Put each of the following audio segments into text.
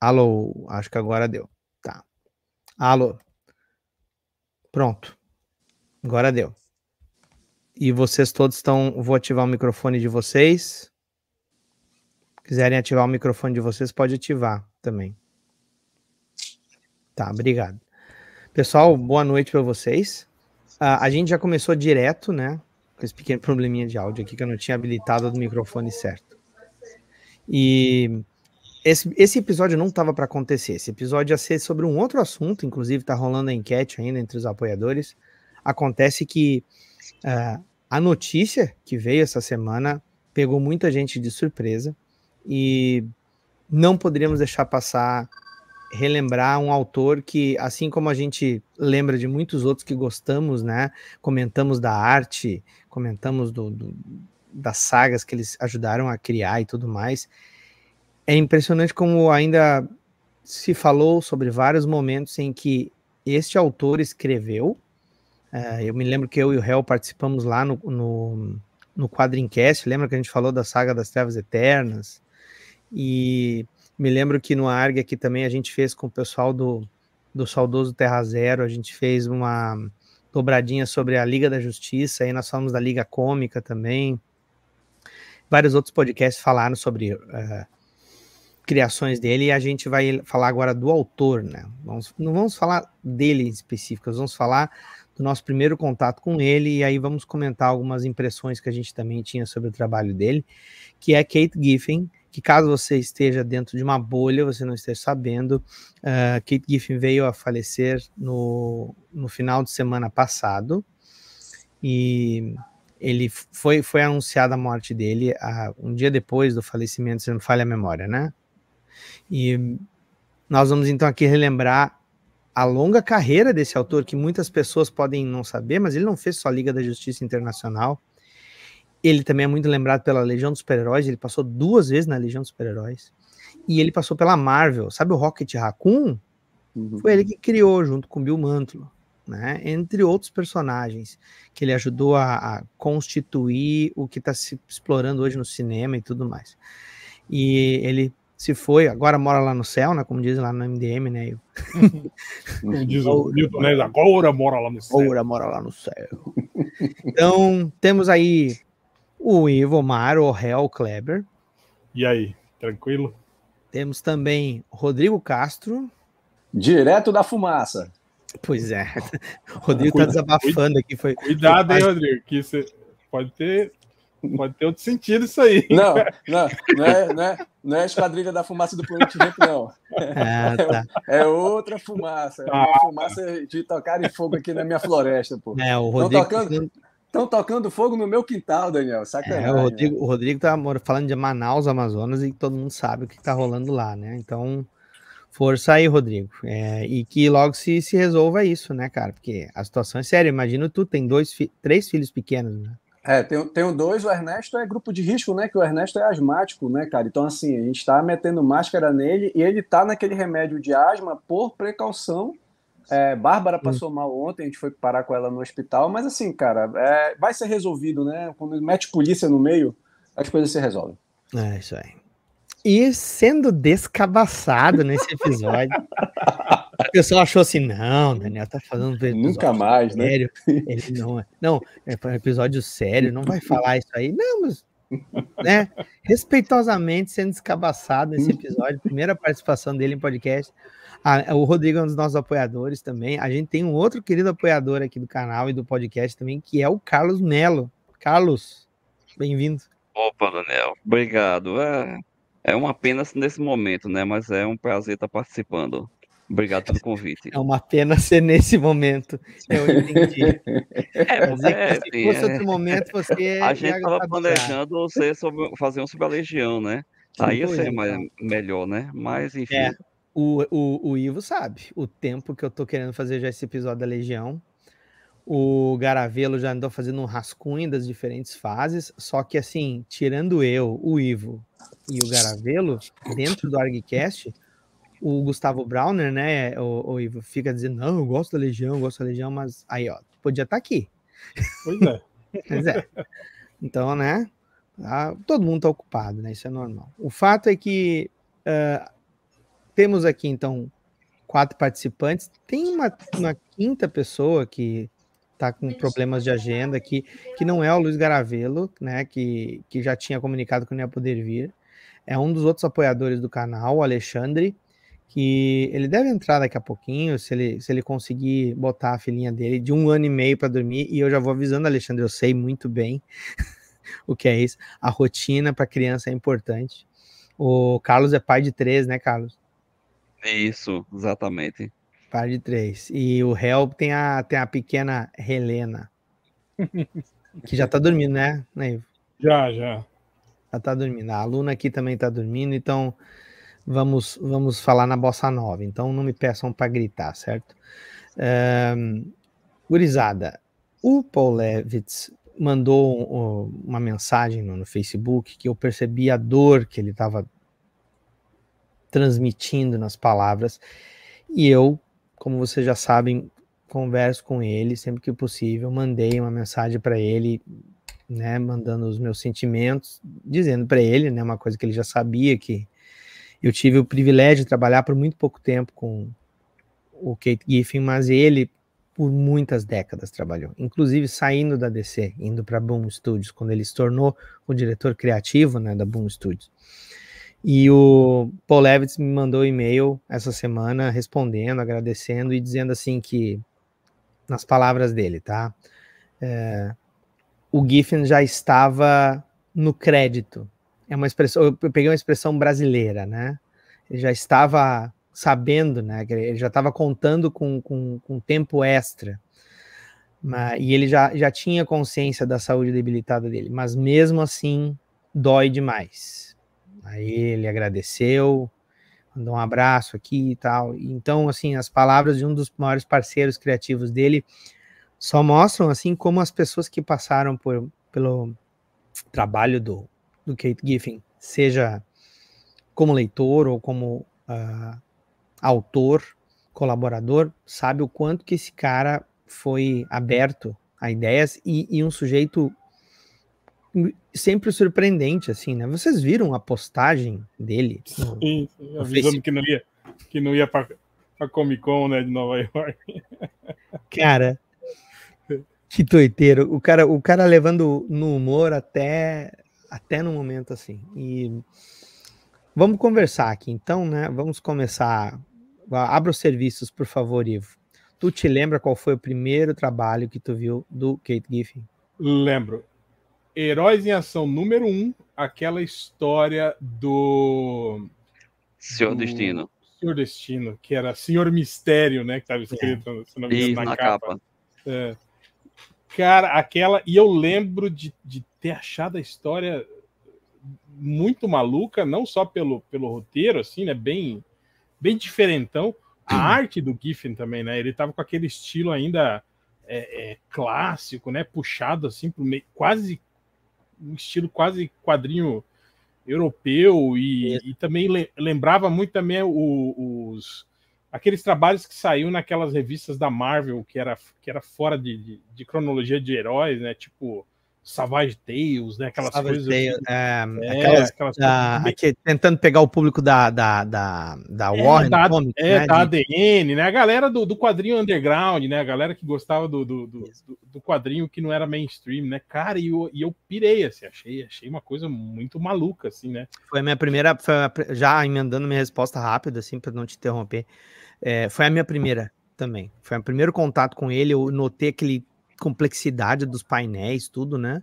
Alô, acho que agora deu. Tá. Alô. Pronto. Agora deu. E vocês todos estão. Vou ativar o microfone de vocês. Quiserem ativar o microfone de vocês, pode ativar também. Tá, obrigado. Pessoal, boa noite para vocês. Uh, a gente já começou direto, né? Com esse pequeno probleminha de áudio aqui que eu não tinha habilitado o microfone certo. E esse, esse episódio não estava para acontecer. Esse episódio ia ser sobre um outro assunto, inclusive está rolando a enquete ainda entre os apoiadores. Acontece que Uh, a notícia que veio essa semana pegou muita gente de surpresa e não poderíamos deixar passar relembrar um autor que, assim como a gente lembra de muitos outros que gostamos, né? Comentamos da arte, comentamos do, do, das sagas que eles ajudaram a criar e tudo mais. É impressionante como ainda se falou sobre vários momentos em que este autor escreveu é, eu me lembro que eu e o Hel participamos lá no, no, no Quadrincast, lembra que a gente falou da saga das Trevas Eternas? E me lembro que no ARG aqui também a gente fez com o pessoal do, do saudoso Terra Zero, a gente fez uma dobradinha sobre a Liga da Justiça, aí nós falamos da Liga Cômica também. Vários outros podcasts falaram sobre uh, criações dele e a gente vai falar agora do autor, né? Vamos, não vamos falar dele em específico, vamos falar do nosso primeiro contato com ele, e aí vamos comentar algumas impressões que a gente também tinha sobre o trabalho dele, que é Kate Giffen, que caso você esteja dentro de uma bolha, você não esteja sabendo, uh, Kate Giffen veio a falecer no, no final de semana passado, e ele foi, foi anunciada a morte dele a, ah, um dia depois do falecimento, se não falha a memória, né? E nós vamos então aqui relembrar a longa carreira desse autor, que muitas pessoas podem não saber, mas ele não fez só a Liga da Justiça Internacional. Ele também é muito lembrado pela Legião dos Super-Heróis, ele passou duas vezes na Legião dos Super-Heróis. E ele passou pela Marvel. Sabe o Rocket Raccoon? Uhum. Foi ele que criou, junto com Bill Mantlo. Né, entre outros personagens que ele ajudou a, a constituir o que está se explorando hoje no cinema e tudo mais. E ele se foi, agora mora lá no céu, né? Como diz lá no MDM, né? Eu... Como diz o Milton né, agora mora lá no céu. Agora mora lá no céu. então, temos aí o Ivomar, o Hel Kleber. E aí, tranquilo? Temos também Rodrigo Castro. Direto da fumaça. Pois é. O Rodrigo cuidado, tá desabafando aqui. Foi, cuidado, hein, Rodrigo, que você pode ter Pode ter outro sentido isso aí. Não, não, não é, não é, não é Esquadrilha da Fumaça do Planet não. Ah, tá. é, é, outra fumaça. É uma ah. fumaça de tocar em fogo aqui na minha floresta, pô. É, o Rodrigo... Estão tocando, fogo no meu quintal, Daniel. Sacanagem. É, o, Rodrigo, está o Rodrigo tá falando de Manaus, Amazonas, e todo mundo sabe o que tá rolando lá, né? Então... Força aí, Rodrigo. É, e que logo se, se resolva isso, né, cara? Porque a situação é séria. Imagina tu tem dois, três filhos pequenos, né? É, tenho, tenho dois, o Ernesto é grupo de risco, né? Que o Ernesto é asmático, né, cara? Então, assim, a gente está metendo máscara nele e ele tá naquele remédio de asma por precaução. É, Bárbara passou mal ontem, a gente foi parar com ela no hospital, mas assim, cara, é, vai ser resolvido, né? Quando mete polícia no meio, as coisas se resolvem. É, isso aí e sendo descabaçado nesse episódio. o pessoal achou assim: não, Daniel tá falando do Nunca mais, né? sério. né? Ele não, é, não, é um episódio sério, não vai falar isso aí. Não, mas. Né? Respeitosamente sendo descabaçado nesse episódio, primeira participação dele em podcast. o Rodrigo é um dos nossos apoiadores também. A gente tem um outro querido apoiador aqui do canal e do podcast também, que é o Carlos Melo. Carlos, bem-vindo. Opa, Daniel, obrigado. É, é uma pena nesse momento, né? Mas é um prazer estar participando. Obrigado pelo convite. É uma pena ser nesse momento. Eu entendi. É, é, é, se sim, fosse é. outro momento, você. A gente estava planejando você sobre, fazer um sobre a Legião, né? Aí ia ser é. mais, melhor, né? Mas, enfim. É, o, o, o Ivo sabe o tempo que eu tô querendo fazer já esse episódio da Legião. O Garavelo já andou fazendo um rascunho das diferentes fases, só que assim, tirando eu, o Ivo, e o Garavelo, dentro do ArgCast, o Gustavo Browner, né, o, o, Ivo, fica dizendo, não, eu gosto da Legião, gosto da Legião, mas aí, ó, podia estar tá aqui. Pois é. pois é. Então, né, tá, todo mundo tá ocupado, né, isso é normal. O fato é que uh, temos aqui, então, quatro participantes, tem uma, uma quinta pessoa que tá com problemas de agenda aqui, que não é o Luiz Garavelo, né, que, que já tinha comunicado que não ia poder vir. É um dos outros apoiadores do canal, o Alexandre, que ele deve entrar daqui a pouquinho, se ele, se ele conseguir botar a filhinha dele de um ano e meio para dormir, e eu já vou avisando, Alexandre, eu sei muito bem o que é isso. A rotina para criança é importante. O Carlos é pai de três, né, Carlos? É isso, exatamente par de três. E o Help tem a, tem a pequena Helena. que já tá dormindo, né, Já, já. Já tá dormindo. A aluna aqui também tá dormindo, então vamos, vamos falar na bossa nova. Então não me peçam para gritar, certo? Um, gurizada, o Paul Levitz mandou uma mensagem no, no Facebook que eu percebi a dor que ele estava transmitindo nas palavras e eu como vocês já sabem, converso com ele sempre que possível, mandei uma mensagem para ele, né, mandando os meus sentimentos, dizendo para ele, né, uma coisa que ele já sabia que eu tive o privilégio de trabalhar por muito pouco tempo com o Kate Giffen, mas ele por muitas décadas trabalhou, inclusive saindo da DC, indo para Boom Studios, quando ele se tornou o diretor criativo, né, da Boom Studios. E o Paul Levitz me mandou um e-mail essa semana respondendo, agradecendo e dizendo assim que, nas palavras dele, tá? É, o Giffen já estava no crédito. É uma expressão, eu peguei uma expressão brasileira, né? Ele já estava sabendo, né? Ele já estava contando com, com, com tempo extra. Mas, e ele já, já tinha consciência da saúde debilitada dele, mas mesmo assim dói demais Aí ele agradeceu, mandou um abraço aqui e tal. Então, assim, as palavras de um dos maiores parceiros criativos dele só mostram, assim, como as pessoas que passaram por, pelo trabalho do, do Kate Giffen, seja como leitor ou como uh, autor, colaborador, sabe o quanto que esse cara foi aberto a ideias e, e um sujeito sempre surpreendente, assim, né? Vocês viram a postagem dele? Sim, no, avisando que não ia, que não ia para Comic Con, né, de Nova York. Cara, que toiteiro! O cara, o cara levando no humor até, até no momento, assim. E vamos conversar aqui, então, né? Vamos começar. Abra os serviços, por favor, Ivo. Tu te lembra qual foi o primeiro trabalho que tu viu do Kate Giffen? Lembro. Heróis em Ação número 1, um, aquela história do. Senhor do... Destino. Senhor Destino, que era Senhor Mistério, né? Que estava é. escrito, é. não me engano, na, na, capa. capa. É. Cara, aquela. E eu lembro de, de ter achado a história muito maluca, não só pelo, pelo roteiro, assim, né? Bem, bem diferentão. A uhum. arte do Giffen também, né? Ele tava com aquele estilo ainda é, é, clássico, né? Puxado assim pro meio, quase um estilo quase quadrinho europeu e, e também le, lembrava muito também o, os aqueles trabalhos que saíram naquelas revistas da Marvel que era, que era fora de, de, de cronologia de heróis, né? Tipo Savage Tales, né? Aquelas Savage coisas. Tales, assim. é, é, aquelas, aquelas da, coisas assim tentando pegar o público da, da, da, da é, Warner. É, da, Comics, é, né, da ADN, né? A galera do, do quadrinho underground, né? A galera que gostava do, do, do, do quadrinho que não era mainstream, né? Cara, e eu, e eu pirei, assim, achei, achei uma coisa muito maluca, assim, né? Foi a minha primeira, a, já emendando minha resposta rápida, assim, para não te interromper. É, foi a minha primeira também. Foi o primeiro contato com ele, eu notei aquele complexidade dos painéis, tudo, né?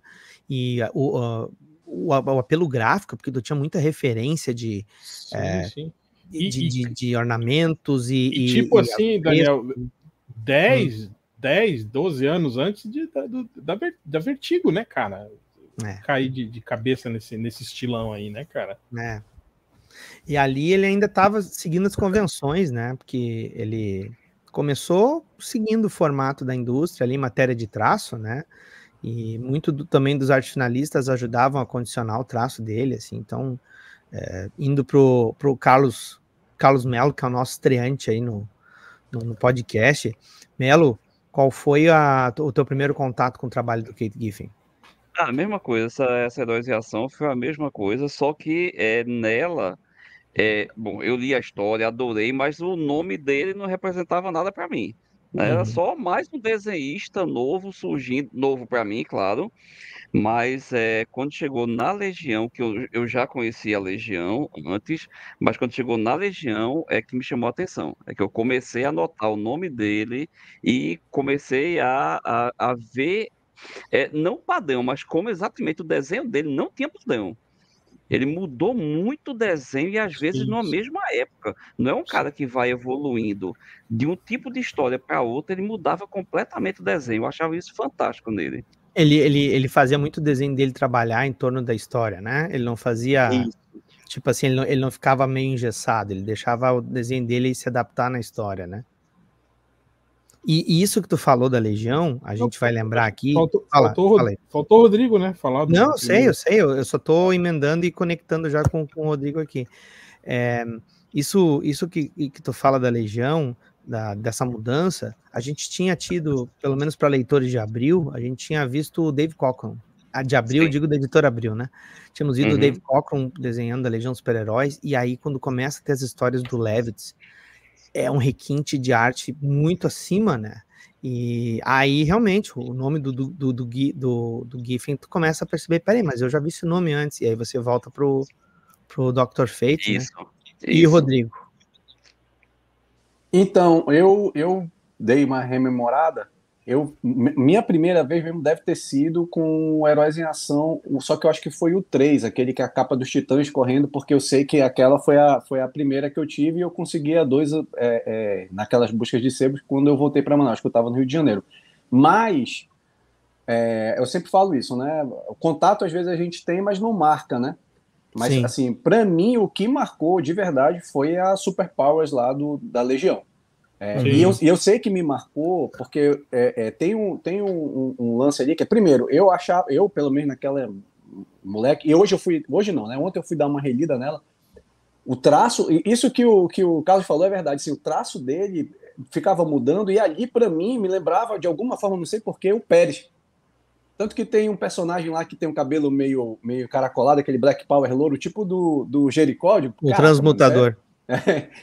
E ah, o, ah, o, o apelo gráfico, porque tu tinha muita referência de. Sim, é, sim. E, de, e, de, de, ornamentos e. e tipo assim, Daniel, 10, hum. 10, 12 anos antes de, da, do, da, da Vertigo, né, cara? É. Cair de, de cabeça nesse, nesse estilão aí, né, cara? É. E ali ele ainda estava seguindo as convenções, né? Porque ele começou seguindo o formato da indústria ali, matéria de traço, né? E muito do, também dos artes finalistas ajudavam a condicionar o traço dele, assim. Então, é, indo pro, pro Carlos Carlos Melo, que é o nosso estreante aí no, no, no podcast. Melo, qual foi a, o teu primeiro contato com o trabalho do Kate Giffen? Ah, a mesma coisa, essa, essa heróis reação foi a mesma coisa, só que é, nela é, bom, eu li a história, adorei, mas o nome dele não representava nada para mim. Uhum. Era só mais um desenhista novo surgindo, novo para mim, claro. Mas é, quando chegou na Legião, que eu, eu já conhecia a Legião antes, mas quando chegou na Legião é que me chamou a atenção. É que eu comecei a notar o nome dele e comecei a, a, a ver, é, não padrão, mas como exatamente o desenho dele não tinha padrão. Ele mudou muito o desenho e às vezes Isso. mesma época. Não é um cara que vai evoluindo de um tipo de história para outro, ele mudava completamente o desenho. Eu achava isso fantástico nele. Ele, ele, ele fazia muito o desenho dele trabalhar em torno da história, né? Ele não fazia. Isso. Tipo assim, ele não, ele não ficava meio engessado, ele deixava o desenho dele se adaptar na história, né? E, e, isso que tu falou da Legião, a gente vai lembrar aqui. Faltou, Fala, faltou, faltou, Rodrigo, né? Falar Não, eu sei, eu sei, eu, só estou emendando e conectando já com, com o Rodrigo aqui. É, isso isso que, que tu fala da Legião, da, dessa mudança, a gente tinha tido, pelo menos para leitores de abril, a gente tinha visto o Dave Cochran. Ah, de abril, Sim. digo da editora Abril, né? Tínhamos ido uhum. o Dave Cochran desenhando a Legião dos Super-Heróis, e aí quando começa a ter as histórias do Levitz, é um requinte de arte muito acima, né? E aí, realmente, o nome do, do, do, do, do, Giffen, tu começa a perceber, peraí, mas eu já vi esse nome antes, e aí você volta pro, pro Dr. Fate, isso, né? isso. E o Rodrigo? Então, eu, eu dei uma rememorada, eu, minha primeira vez mesmo deve ter sido com Heróis em Ação, só que eu acho que foi o 3, aquele que é a capa dos Titãs correndo, porque eu sei que aquela foi a, foi a primeira que eu tive e eu consegui a dois é, é, naquelas buscas de sebo quando eu voltei para Manaus, que eu estava no Rio de Janeiro. Mas, é, eu sempre falo isso, né? O contato às vezes a gente tem, mas não marca, né? Mas, Sim. assim, para mim o que marcou de verdade foi a Superpowers lá do, da Legião. É, e, eu, e eu sei que me marcou, porque é, é, tem, um, tem um, um, um, lance ali que é, primeiro, eu achava, eu pelo menos naquela moleque, e hoje eu fui, hoje não, né? Ontem eu fui dar uma relida nela. O traço, isso que o, que o Carlos falou é verdade, assim, o traço dele ficava mudando, e ali para mim me lembrava de alguma forma, não sei porquê, o Pérez. Tanto que tem um personagem lá que tem um cabelo meio, meio caracolado, aquele Black Power louro, tipo do, do Jericó. o Transmutador. Né?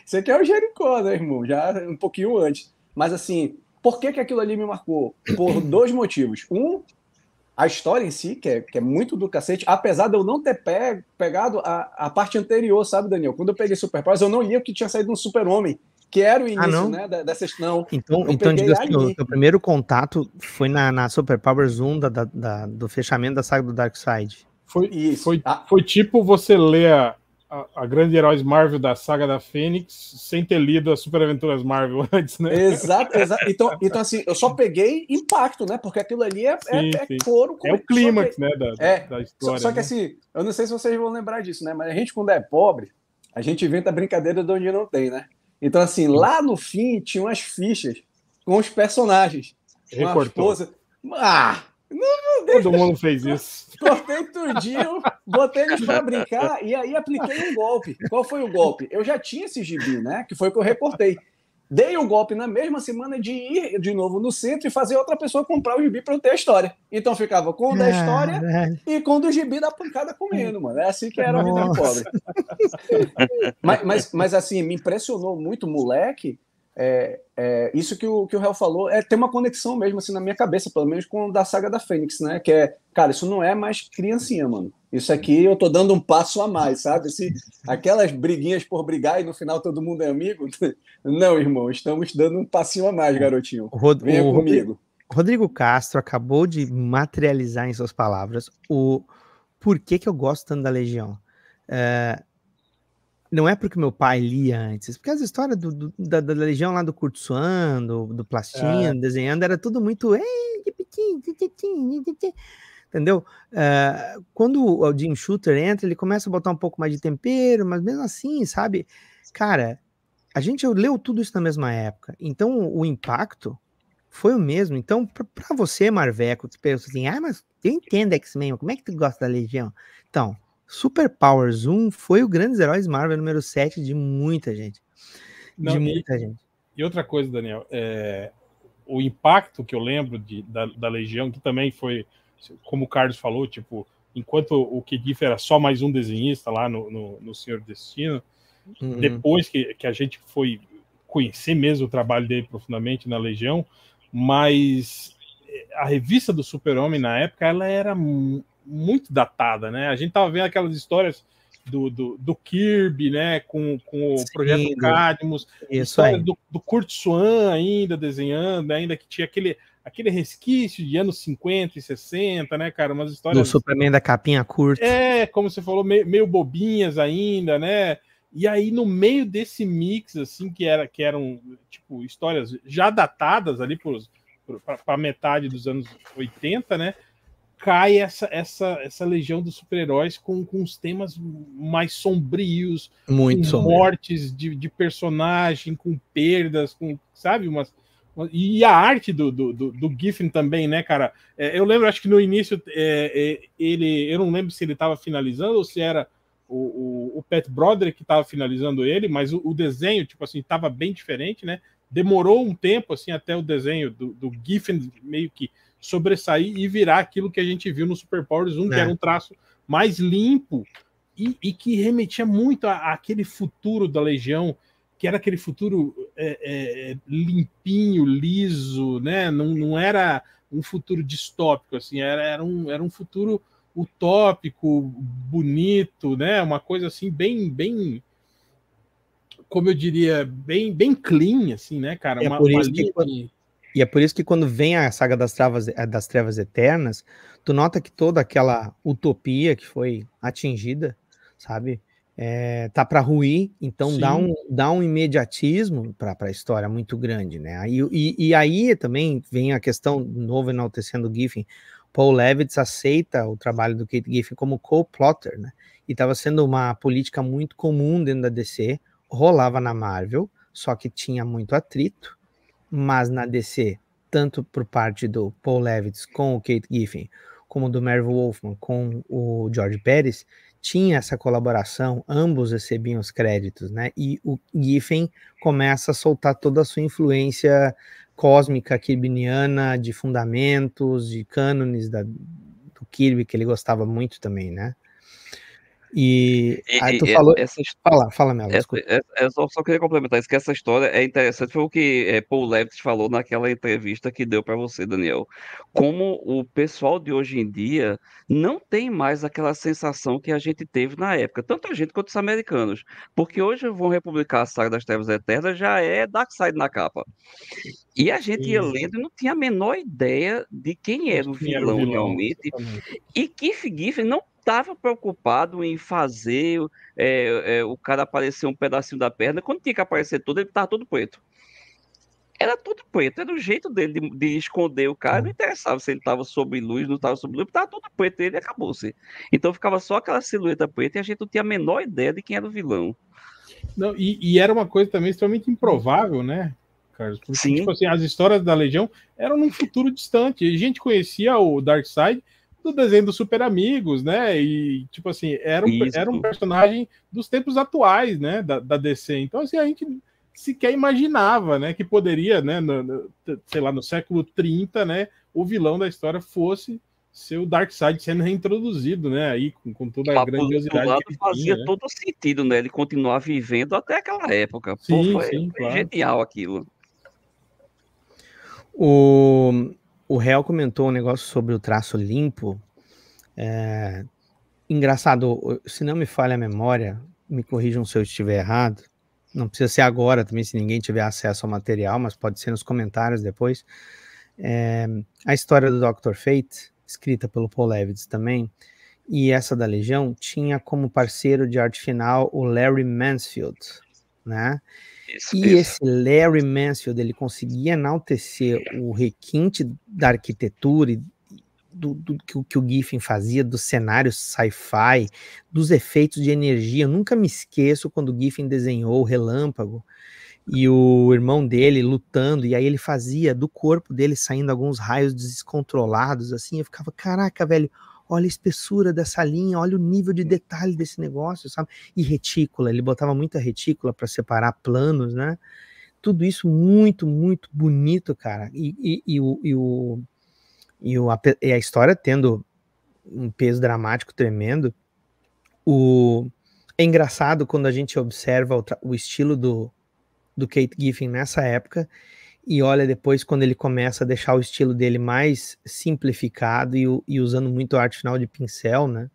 Você quer é o Jericó, né, irmão? Já um pouquinho antes. Mas assim, por que, que aquilo ali me marcou? Por dois motivos. Um, a história em si, que é, que é muito do cacete, apesar de eu não ter pegado a, a parte anterior, sabe, Daniel? Quando eu peguei Super Powers, eu não lia o que tinha saído um Super-Homem, que era o ah, início, ah, não? né? Dessas, não. Então, eu então diga assim, o teu primeiro contato foi na, na Super Powers 1 da, da, da, do fechamento da saga do Side. Foi, Foi, ah. foi tipo você ler a, a, grande heróis Marvel da saga da Fênix sem ter lido as Super Aventuras Marvel antes, né? Exato, exato. Então, então assim, eu só peguei impacto, né? Porque aquilo ali é, é sim, é, é couro. É o clímax, que... né? Da, é. da história. Só, só que né? assim, eu não sei se vocês vão lembrar disso, né? Mas a gente, quando é pobre, a gente inventa brincadeira de onde não tem, né? Então, assim, lá no fim tinha umas fichas com os personagens. Recortou. Esposa... Ah! Não, Todo mundo fez isso. Cortei tudinho, botei eles para brincar e aí apliquei um golpe. Qual foi o golpe? Eu já tinha esse gibi, né? Que foi o que eu recortei. Dei o um golpe na mesma semana de ir de novo no centro e fazer outra pessoa comprar o gibi para eu ter a história. Então ficava com o da história e com o do gibi da pancada comendo, mano. É assim que era a vida do pobre. mas, mas, mas assim, me impressionou muito, moleque, é, é, isso que o, que o Hel falou é tem uma conexão mesmo, assim, na minha cabeça, pelo menos com da saga da Fênix, né? Que é, cara, isso não é mais criancinha, mano. Isso aqui eu tô dando um passo a mais, sabe? esse aquelas briguinhas por brigar e no final todo mundo é amigo. Não, irmão, estamos dando um passinho a mais, garotinho. Rod Venha comigo. Rodrigo Castro acabou de materializar em suas palavras o porquê que eu gosto tanto da Legião. É, não é porque meu pai lia antes, porque as histórias do, do, da, da, Legião lá do Kurtsuan, do, do Plastinha, é. desenhando, era tudo muito. Entendeu? Uh, quando o Jim Shooter entra, ele começa a botar um pouco mais de tempero, mas mesmo assim, sabe? Cara, a gente leu tudo isso na mesma época, então o impacto foi o mesmo. Então, para você, Marveco, que pensa assim, ah, mas eu entendo X-Men, como é que tu gosta da Legião? Então, Superpowers 1 foi o Grandes Heróis Marvel número 7 de muita gente. Não, de muita e, gente. E outra coisa, Daniel, é, o impacto que eu lembro de, da, da, Legião, que também foi, como o Carlos falou, tipo, enquanto o Kediff era só mais um desenhista lá no, no, no Senhor Destino, uhum. depois que, que a gente foi conhecer mesmo o trabalho dele profundamente na Legião, mas a revista do Super-Homem na época ela era muito datada, né? A gente tava vendo aquelas histórias do, do, do Kirby, né? Com, com o Sim, projeto Cadmus, isso aí. Do, do Kurt Swan ainda desenhando, ainda que tinha aquele, aquele resquício de anos 50 e 60, né, cara? Umas histórias. Do Superman da capinha curta. É, como você falou, meio, meio bobinhas ainda, né? E aí, no meio desse mix, assim, que, era, que eram, tipo, histórias já datadas ali para metade dos anos 80, né? cai essa essa essa legião dos super-heróis com, com os temas mais sombrios, Muito com sombrio. mortes de, de personagem, com perdas, com sabe umas e a arte do, do, do, do Giffen também, né, cara? É, eu lembro, acho que no início é, é, ele, eu não lembro se ele estava finalizando ou se era o, o, o Pat que estava finalizando ele, mas o, o desenho, tipo assim, estava bem diferente, né? Demorou um tempo, assim, até o desenho do, do Giffen meio que sobressair e virar aquilo que a gente viu no Super Powers 1, é. que era um traço mais limpo e, e que remetia muito àquele futuro da Legião, que era aquele futuro é, é, limpinho, liso, né? Não, não era um futuro distópico, assim, era, era, um, era um futuro utópico, bonito, né? Uma coisa assim bem, bem, como eu diria, bem, bem clean, assim, né, cara? É uma, por isso uma que quando, e é por isso que quando vem a saga das trevas, eh, das trevas eternas, tu nota que toda aquela utopia que foi atingida, sabe? É, tá para ruir, então dá um, dá um imediatismo para a história muito grande, né? E, e, e, aí também vem a questão, de novo enaltecendo o Giffen, Paul Levitz aceita o trabalho do Kate Giffen como co-plotter, né? E estava sendo uma política muito comum dentro da DC, rolava na Marvel, só que tinha muito atrito, mas na DC, tanto por parte do Paul Levitz com o Kate Giffen, como do Merv Wolfman com o George Pérez, tinha essa colaboração, ambos recebiam os créditos, né? E o Giffen começa a soltar toda a sua influência cósmica kirbiniana, de fundamentos, de cânones da, do Kirby, que ele gostava muito também, né? E, e aí tu e, falou. Essa, fala, fala, Melo. Eu é, é só, só, queria complementar isso, que essa história é interessante. Foi o que é, Paul Levitz falou naquela entrevista que deu para você, Daniel. Como o pessoal de hoje em dia não tem mais aquela sensação que a gente teve na época, tanto a gente quanto os americanos. Porque hoje vão republicar a saga das Trevas Eternas, já é Dark Side na capa. E a gente ia lendo e não tinha a menor ideia de quem era o vilão, vilão realmente. Exatamente. E Keith Giffen não estava preocupado em fazer é, é, o cara aparecer um pedacinho da perna. Quando tinha que aparecer todo, ele estava todo preto. Era todo preto, era o jeito dele de, de esconder o cara. Não hum. interessava se ele estava sob luz, não estava sob luz, estava todo preto, ele acabou-se. Então ficava só aquela silhueta preta e a gente não tinha a menor ideia de quem era o vilão. Não, e, e era uma coisa também extremamente improvável, né? Carlos Porque, tipo Sim. Tipo assim, as histórias da Legião eram num futuro distante. A gente conhecia o Darkseid, do desenho dos Super Amigos, né? E, tipo assim, era um, era um personagem dos tempos atuais, né? Da, da, DC. Então, assim, a gente sequer imaginava, né? Que poderia, né? No, no, sei lá, no século 30, né? O vilão da história fosse ser o Darkseid sendo reintroduzido, né? Aí, com, com toda a Papo grandiosidade. Lado, que fazia né? todo sentido, né? Ele continuar vivendo até aquela época. Sim, Pô, foi, sim, foi claro. genial aquilo. O o réu comentou um negócio sobre o traço limpo. É, engraçado, se não me falha a memória, me corrijam se eu estiver errado. Não precisa ser agora também, se ninguém tiver acesso ao material, mas pode ser nos comentários depois. É, a história do Dr. Fate, escrita pelo Paul Levitz também, e essa da Legião, tinha como parceiro de arte final o Larry Mansfield, né? Isso, e isso. esse Larry Mansfield, ele conseguia enaltecer é. o requinte da arquitetura e do, do que, que, o Giffen fazia, do cenário sci-fi, dos efeitos de energia. Eu nunca me esqueço quando o Giffen desenhou o relâmpago e o irmão dele lutando, e aí ele fazia do corpo dele saindo alguns raios descontrolados, assim. Eu ficava, caraca, velho, olha a espessura dessa linha, olha o nível de detalhe desse negócio, sabe? E retícula, ele botava muita retícula para separar planos, né? Tudo isso muito, muito bonito, cara. E, e, e o, e, o, e, o, a, e a história tendo um peso dramático tremendo. O, é engraçado quando a gente observa o, o estilo do, do Kate Giffen nessa época e olha depois quando ele começa a deixar o estilo dele mais simplificado e, e usando muito arte final de pincel, né?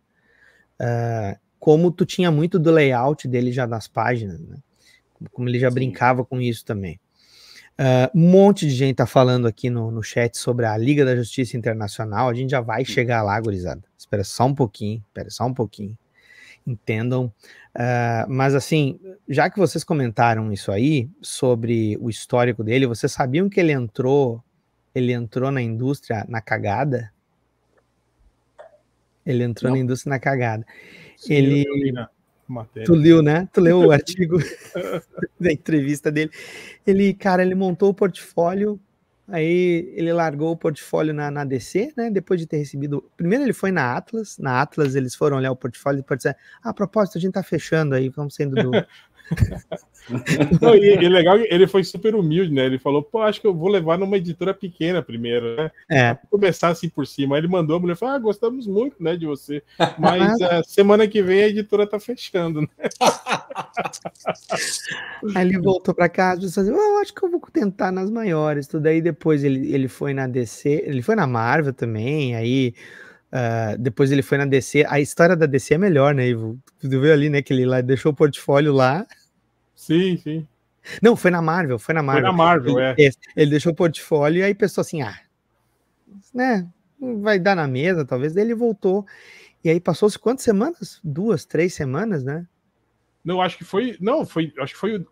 Uh, como tu tinha muito do layout dele já nas páginas, né? Como ele já Sim. brincava com isso também. Uh, um monte de gente tá falando aqui no, no chat sobre a Liga da Justiça Internacional. A gente já vai Sim. chegar lá, gurizada. Espera só um pouquinho, espera só um pouquinho entendam. Uh, mas assim, já que vocês comentaram isso aí sobre o histórico dele, vocês sabiam que ele entrou, ele entrou na indústria na cagada? Ele entrou Não. na indústria na cagada. Sim, ele Tu leu, né? Tu leu o artigo da entrevista dele. Ele, cara, ele montou o portfólio Aí ele largou o portfólio na, na DC, né? Depois de ter recebido. Primeiro ele foi na Atlas. Na Atlas eles foram olhar o portfólio e disseram: ah, a propósito, a gente tá fechando aí, vamos sendo do, Não, e, e, legal, ele foi super humilde, né? Ele falou, pô, acho que eu vou levar numa editora pequena primeiro, né? É. começar assim por cima. Aí ele mandou a mulher falou: Ah, gostamos muito, né, de você. Mas a é, semana que vem a editora tá fechando, né? Aí ele voltou para casa e falou, assim, acho que eu vou tentar nas maiores. Tudo aí depois ele, ele foi na DC, ele foi na Marvel também, aí Uh, depois ele foi na DC. A história da DC é melhor, né, Ivo? Tu viu ali, né? Que ele lá deixou o portfólio lá. Sim, sim. Não, foi na Marvel, foi na Marvel. Foi na Marvel, ele, é. Ele deixou o portfólio e aí pensou assim, ah, né? Vai dar na mesa, talvez. Daí ele voltou. E aí passou-se quantas semanas? Duas, três semanas, né? Não, acho que foi. Não, foi. Acho que foi.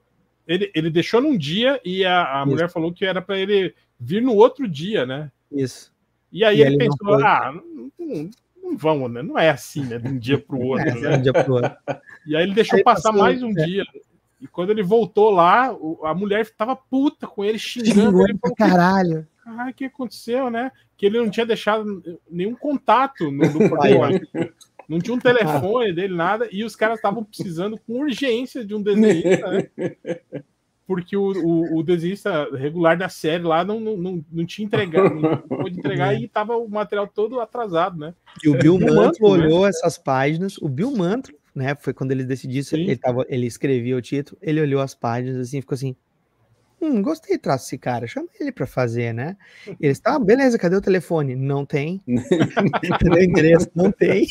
Ele, ele deixou num dia e a, a mulher falou que era para ele vir no outro dia, né? Isso. E aí e ele, ele, pensou: ah, não, não vão, né? Não é assim, né? De um dia para o é, outro. Assim, né? um dia pro outro. E aí ele deixou aí passar passou, mais um é. dia. E quando ele voltou lá, a mulher estava puta com ele, xingando ele. Falou, caralho. ah o que aconteceu, né? Que ele não tinha deixado nenhum contato no, no Não tinha um telefone dele, nada, e os caras estavam precisando com urgência de um desenhista, né? porque o, o, o desenhista regular da série lá não, não, não, não tinha entregado, não pôde entregar e tava o material todo atrasado, né? E o Bill é Mantlo, né? olhou né? essas páginas, o Bill Mantlo, né? Foi quando ele decidiu, ele, tava, ele escrevia o título, ele olhou as páginas assim ficou assim. Hum, gostei traço desse cara, chama ele para fazer, né? ele está beleza, cadê o telefone? Não tem. cadê o endereço? Não tem.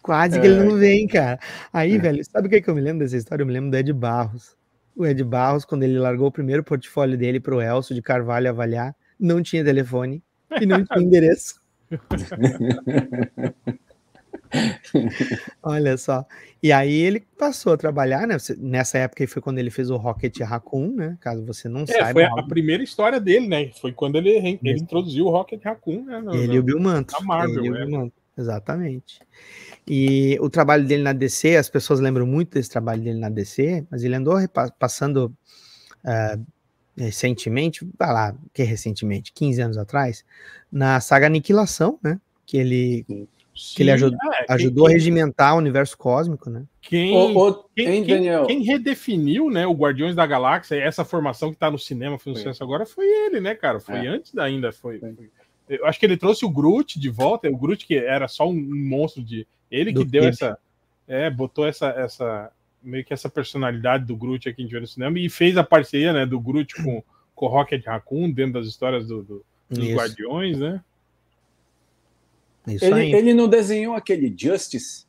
Quase que é. ele não é. vem, cara. Aí, é. velho, sabe o que, que eu me lembro dessa história? Eu me lembro do Ed Barros. O Ed Barros, quando ele largou o primeiro portfólio dele para o Elcio de Carvalho avaliar, não tinha telefone e não tinha endereço. Olha só. E aí ele passou a trabalhar, né? Nessa época foi quando ele fez o Rocket Raccoon, né? Caso você não é, saiba. Foi a, primeira história dele, né? Foi quando ele, ele introduziu o Rocket Raccoon, né? ele e o Bill Manto. Na Marvel, ele, né? Bill Manto. Exatamente. E o trabalho dele na DC, as pessoas lembram muito desse trabalho dele na DC, mas ele andou passando uh, recentemente, vai lá, que recentemente, 15 anos atrás, na saga Aniquilação, né? Que ele, Sim. que ele é, ajudou, ajudou quem, a regimentar o universo cósmico, né? Quem, o, o, quem, quem, quem, redefiniu, né, o Guardiões da Galáxia, essa formação que está no cinema, foi no agora, foi ele, né, cara? Foi é. antes ainda, foi. foi. Eu acho que ele trouxe o Groot de volta, o Groot que era só um monstro de. Ele que Do deu tempo. essa. É, botou essa, essa. Meio que essa personalidade do Groot aqui em Jornal no Cinema e fez a parceria, né, do Groot com, com o Rocket Raccoon dentro das histórias do, do dos Isso. Guardiões, né? Isso ele, aí. ele não desenhou aquele Justice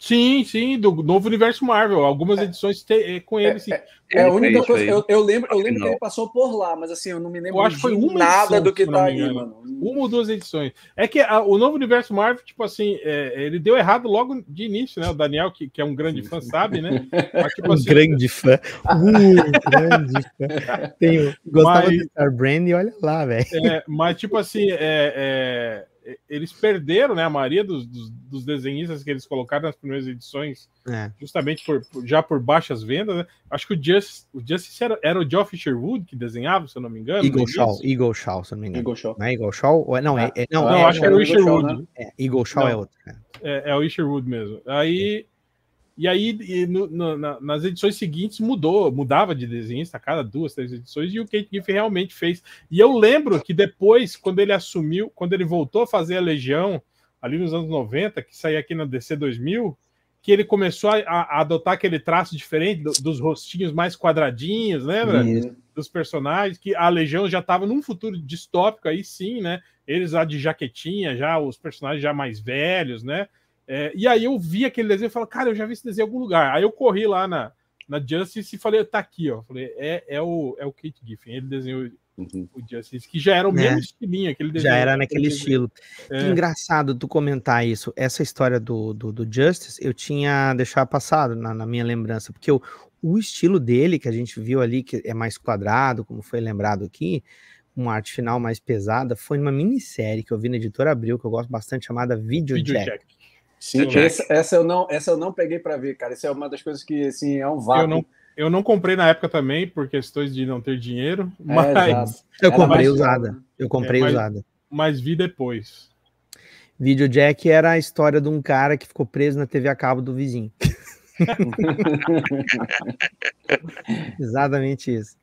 Sim, sim, do novo universo Marvel. Algumas é, edições te, é, com ele, é, sim. É, é a única coisa. Eu, eu, lembro, eu lembro que ele passou por lá, mas assim, eu não me lembro eu acho de foi uma nada edição, do que tá aí, mano. Hum. Uma ou duas edições. É que a, o novo universo Marvel, tipo assim, é, ele deu errado logo de início, né? O Daniel, que, que é um grande fã, sabe, né? Mas, tipo, assim, um grande fã. Uh, um grande fã. Tenho, gostava mas, de Star Brand e olha lá, velho. É, mas, tipo assim, é, é, eles perderam, né? A maioria dos, dos, dos, desenhistas que eles colocaram nas primeiras edições, é. justamente por, por, já por baixas vendas, né? Acho que o Justice, o Justice era, era, o Geoff Sherwood que desenhava, se eu não me engano. Eagle é Shaw, Eagle Shaw, se eu não me engano. Eagle Shaw. Não é Eagle Shaw? Ou é, não, é, ah. é, não, não é acho que era o Sherwood. Shaw, né? Eagle Shaw né? não, é outro. Né? É. é, o Sherwood mesmo. Aí e aí, e no, no, na, nas edições seguintes, mudou, mudava de desenhista a cada duas, três edições, e o Kate Giffen realmente fez. E eu lembro que depois, quando ele assumiu, quando ele voltou a fazer a Legião, ali nos anos 90, que saiu aqui na DC 2000, que ele começou a, a adotar aquele traço diferente do, dos rostinhos mais quadradinhos, lembra? Dos personagens, que a Legião já estava num futuro distópico aí sim, né? Eles lá de jaquetinha, já os personagens já mais velhos, né? É, e aí eu vi aquele desenho e falei, cara, eu já vi esse desenho em algum lugar. Aí eu corri lá na, na Justice e falei, tá aqui, ó. Falei, é, é, o, é o Kate Giffen, ele desenhou uhum. o Justice, que já era o é. mesmo estilinho, aquele desenho. Já era naquele estilo. É. engraçado tu comentar isso. Essa história do, do, do Justice, eu tinha deixado passado na, na minha lembrança, porque o, o estilo dele, que a gente viu ali, que é mais quadrado, como foi lembrado aqui, uma arte final mais pesada, foi numa minissérie que eu vi na editora Abril, que eu gosto bastante, chamada Video Video Sim, essa, é essa, eu não, essa eu não peguei para ver, cara. Isso é uma das coisas que assim é um vácuo. Eu não, eu não comprei na época também por questões de não ter dinheiro, é, mas é, eu comprei mais... usada. Eu comprei é, mas, usada. Mas vi depois. Videojack era a história de um cara que ficou preso na TV a cabo do vizinho. Exatamente isso.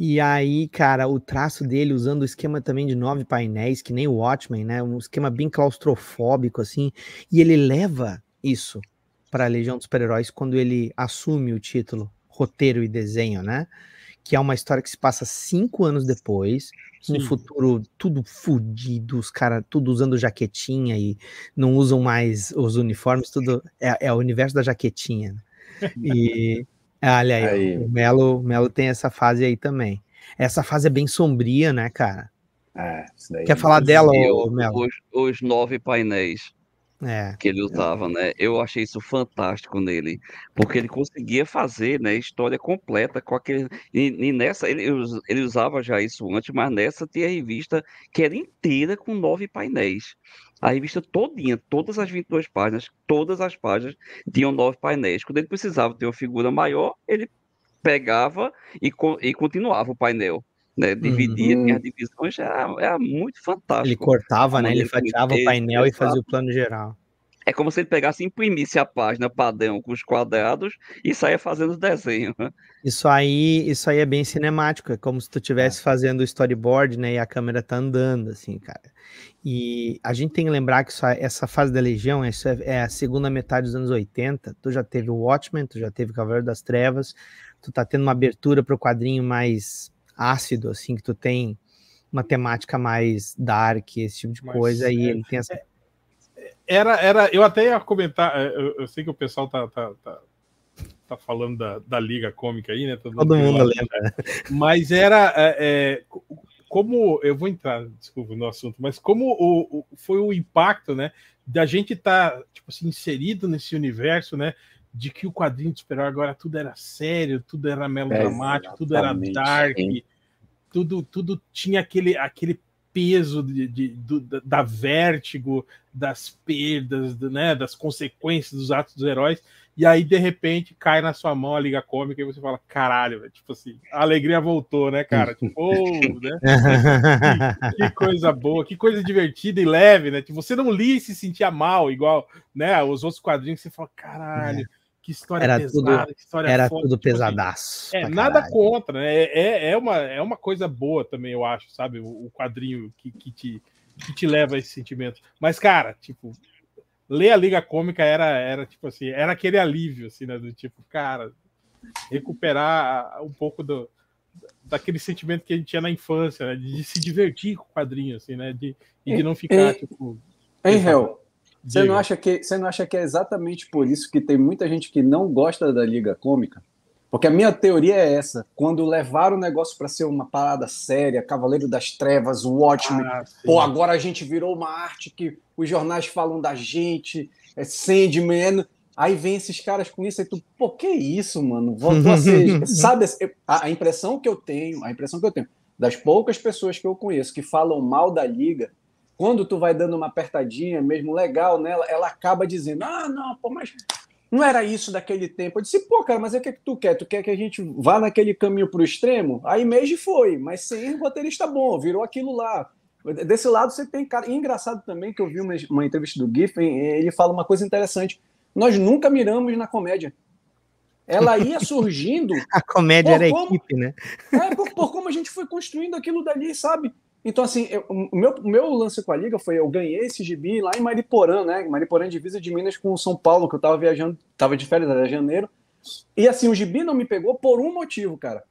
E aí, cara, o traço dele usando o esquema também de nove painéis, que nem o Watchmen, né? Um esquema bem claustrofóbico, assim. E ele leva isso para a Legião dos Super-Heróis quando ele assume o título roteiro e desenho, né? Que é uma história que se passa cinco anos depois, Sim. no futuro tudo fudido, os caras tudo usando jaquetinha e não usam mais os uniformes, tudo é, é o universo da jaquetinha. Né? E ah, olha aí, aí. o Melo, Melo tem essa fase aí também. Essa fase é bem sombria, né, cara? É, Quer é falar dela, eu, Melo? Os, os, nove painéis é. que ele usava, né? Eu achei isso fantástico nele, porque ele conseguia fazer, né, história completa com aquele... E, e nessa, ele, ele usava já isso antes, mas nessa tinha revista que era inteira com nove painéis. A revista todinha, todas as 22 páginas, todas as páginas tinham nove painéis. Quando ele precisava ter uma figura maior, ele pegava e, e continuava o painel. Né? Dividia, uhum. divisões, era, era, muito fantástico. Ele cortava, né? Ele fatiava o painel e fazia o plano geral. É como se ele pegasse e imprimisse a página padrão com os quadrados e saia fazendo o desenho. Né? Isso aí, isso aí é bem cinemático, é como se tu estivesse é. fazendo o storyboard, né, e a câmera tá andando, assim, cara. E a gente tem que lembrar que é, essa fase da Legião é, é a segunda metade dos anos 80, tu já teve o Watchmen, tu já teve o Cavaleiro das Trevas, tu tá tendo uma abertura para o quadrinho mais ácido, assim, que tu tem uma temática mais dark, esse tipo de Mas, coisa, é, e ele tem essa... É, era, era, eu até ia comentar, é, eu, eu sei que o pessoal tá, tá, tá, tá falando da, da Liga Cômica aí, né? Todo, Todo mundo lembra. Mas era, é, é como, eu vou entrar, desculpa, no assunto, mas como o, o foi o impacto, né, da gente estar, tá, tipo assim, inserido nesse universo, né, de que o quadrinho de super agora tudo era sério, tudo era melodramático, tudo era dark, tudo, tudo tinha aquele, aquele peso de, de, da vértigo, das perdas, do, né, das consequências dos atos dos heróis, e aí de repente cai na sua mão a Liga Cômica e você fala, caralho, véio. tipo assim, a alegria voltou, né, cara? Tipo, oh, né? que, que, coisa boa, que coisa divertida e leve, né? Tipo, você não lia e se sentia mal, igual, né, os outros quadrinhos, você fala, caralho. É que história era pesada, tudo, que história Era foda, tudo tipo, assim. pesadaço. É, nada contra, né? É, é, é, uma, é uma coisa boa também, eu acho, sabe? O, o quadrinho que, que te que te leva a esse sentimento. Mas, cara, tipo, ler a Liga Cômica era, era tipo assim, era aquele alívio, assim, né? Do tipo, cara, recuperar um pouco do, daquele sentimento que a gente tinha na infância, né? De se divertir com o quadrinho, assim, né? De, e de não ficar, e, tipo. Hel? Você não, acha que, você não acha que é exatamente por isso que tem muita gente que não gosta da Liga Cômica? Porque a minha teoria é essa. Quando levaram o negócio para ser uma parada séria, Cavaleiro das Trevas, Watchmen, ah, pô, agora a gente virou uma arte que os jornais falam da gente, é Sandman. É aí vem esses caras com isso e tu, pô, que isso, mano? Você sabe a, a impressão que eu tenho, a impressão que eu tenho das poucas pessoas que eu conheço que falam mal da liga, quando tu vai dando uma apertadinha mesmo legal nela, ela acaba dizendo: "Ah, não, pô, mas não era isso daquele tempo. Eu disse, pô, cara, mas é o que, é que tu quer? Tu quer que a gente vá naquele caminho para o extremo? Aí mesmo foi, mas sem roteirista bom, virou aquilo lá. Desse lado você tem cara. E é engraçado também que eu vi uma, uma entrevista do Giffen, eh, ele fala uma coisa interessante. Nós nunca miramos na comédia ela ia surgindo. A comédia era como, equipe, né? É, por, por, como a gente foi construindo aquilo dali, sabe? Então, assim, o meu, meu lance com a Liga foi: eu ganhei esse gibi lá em Mariporã, né? Mariporã, é divisa de Minas com São Paulo, que eu tava viajando, tava de férias, era janeiro. E, assim, o gibi não me pegou por um motivo, cara.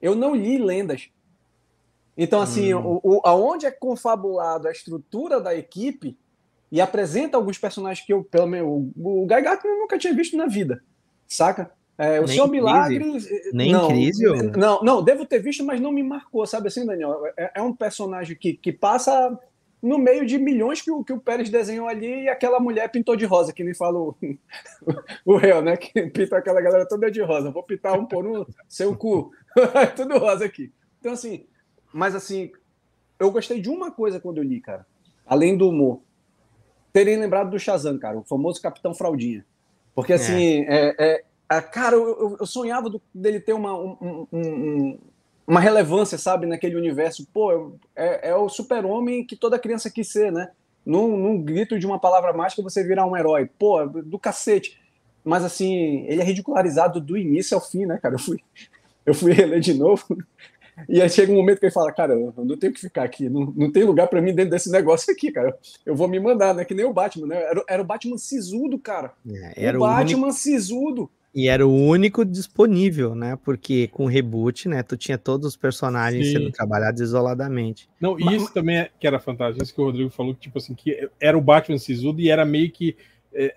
Eu não li lendas. Então, assim, hum. o, o, aonde é confabulado a estrutura da equipe e apresenta alguns personagens que eu, pelo menos, o, o Gai eu nunca tinha visto na vida, saca? É, o nem seu milagre. Crise. Nem não, crise, ou... não, não, devo ter visto, mas não me marcou, sabe assim, Daniel? É, é, é um personagem que, que passa no meio de milhões que o, que o Pérez desenhou ali e aquela mulher pintou de rosa, que nem fala o, réu, né? Que pinta aquela galera toda de rosa. Vou pintar um por um, seu cu. É tudo rosa aqui. Então, assim, mas assim, eu gostei de uma coisa quando eu li, cara. Além do humor. Terem lembrado do Shazam, cara, o famoso Capitão Fraldinha Porque, é. assim, é. É, é, ah, cara, eu, eu sonhava do, dele ter uma, um, um, uma relevância, sabe, naquele universo. Pô, é, é o super-homem que toda criança quis ser, né? Num, num, grito de uma palavra mágica você virar um herói. Pô, do cacete. Mas assim, ele é ridicularizado do início ao fim, né, cara? Eu fui, eu fui reler de novo. E aí chega um momento que ele fala, cara, eu não tenho que ficar aqui, não, não tem lugar para mim dentro desse negócio aqui, cara. Eu vou me mandar, né? Que nem o Batman, né? Era, era o Batman sisudo, cara. É, era o Batman único... sisudo. E era o único disponível, né? Porque com o reboot, né? Tu tinha todos os personagens Sim. sendo trabalhados isoladamente. Não, e Mas... isso também é, que era fantástico. Isso que o Rodrigo falou, que, tipo assim, que era o Batman sisudo e era meio que... É,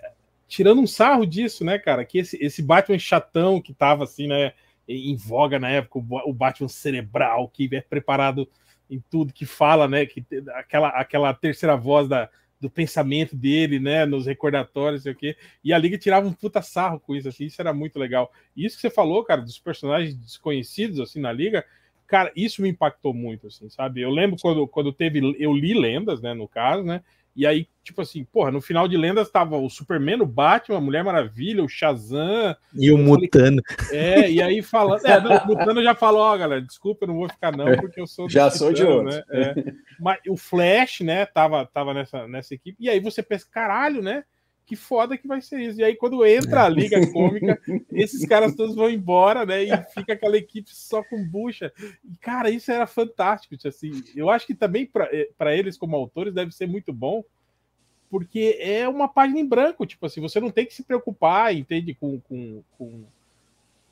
tirando um sarro disso, né, cara? Que esse, esse Batman chatão que tava, assim, né? Em voga na época, o Batman cerebral, que é preparado em tudo, que fala, né? Que, aquela, aquela terceira voz da do pensamento dele, né, nos recordatórios, sei o quê. E a Liga tirava um puta sarro com isso, assim, isso era muito legal. E isso que você falou, cara, dos personagens desconhecidos, assim, na Liga, cara, isso me impactou muito, assim, sabe? Eu lembro quando, quando teve, eu li Lendas, né, no caso, né, e aí, tipo assim, porra, no final de lendas tava o Superman, o Batman, a Mulher Maravilha, o Shazam. E o Mutano. é, e aí falando. É, não, o Mutano já falou, ó, galera, desculpa, eu não vou ficar, não, é, porque eu sou. Já Titano, sou de outro. Né? É. Mas o Flash, né, tava, tava nessa, nessa equipe. E aí você pensa, caralho, né? que foda que vai ser isso. E aí, quando entra a Liga Cômica, esses caras todos vão embora, né? E fica aquela equipe só com bucha. E, cara, isso era fantástico. Assim, eu acho que também para eh, eles, como autores, deve ser muito bom, porque é uma página em branco. Tipo assim, você não tem que se preocupar, entende? Com, com, com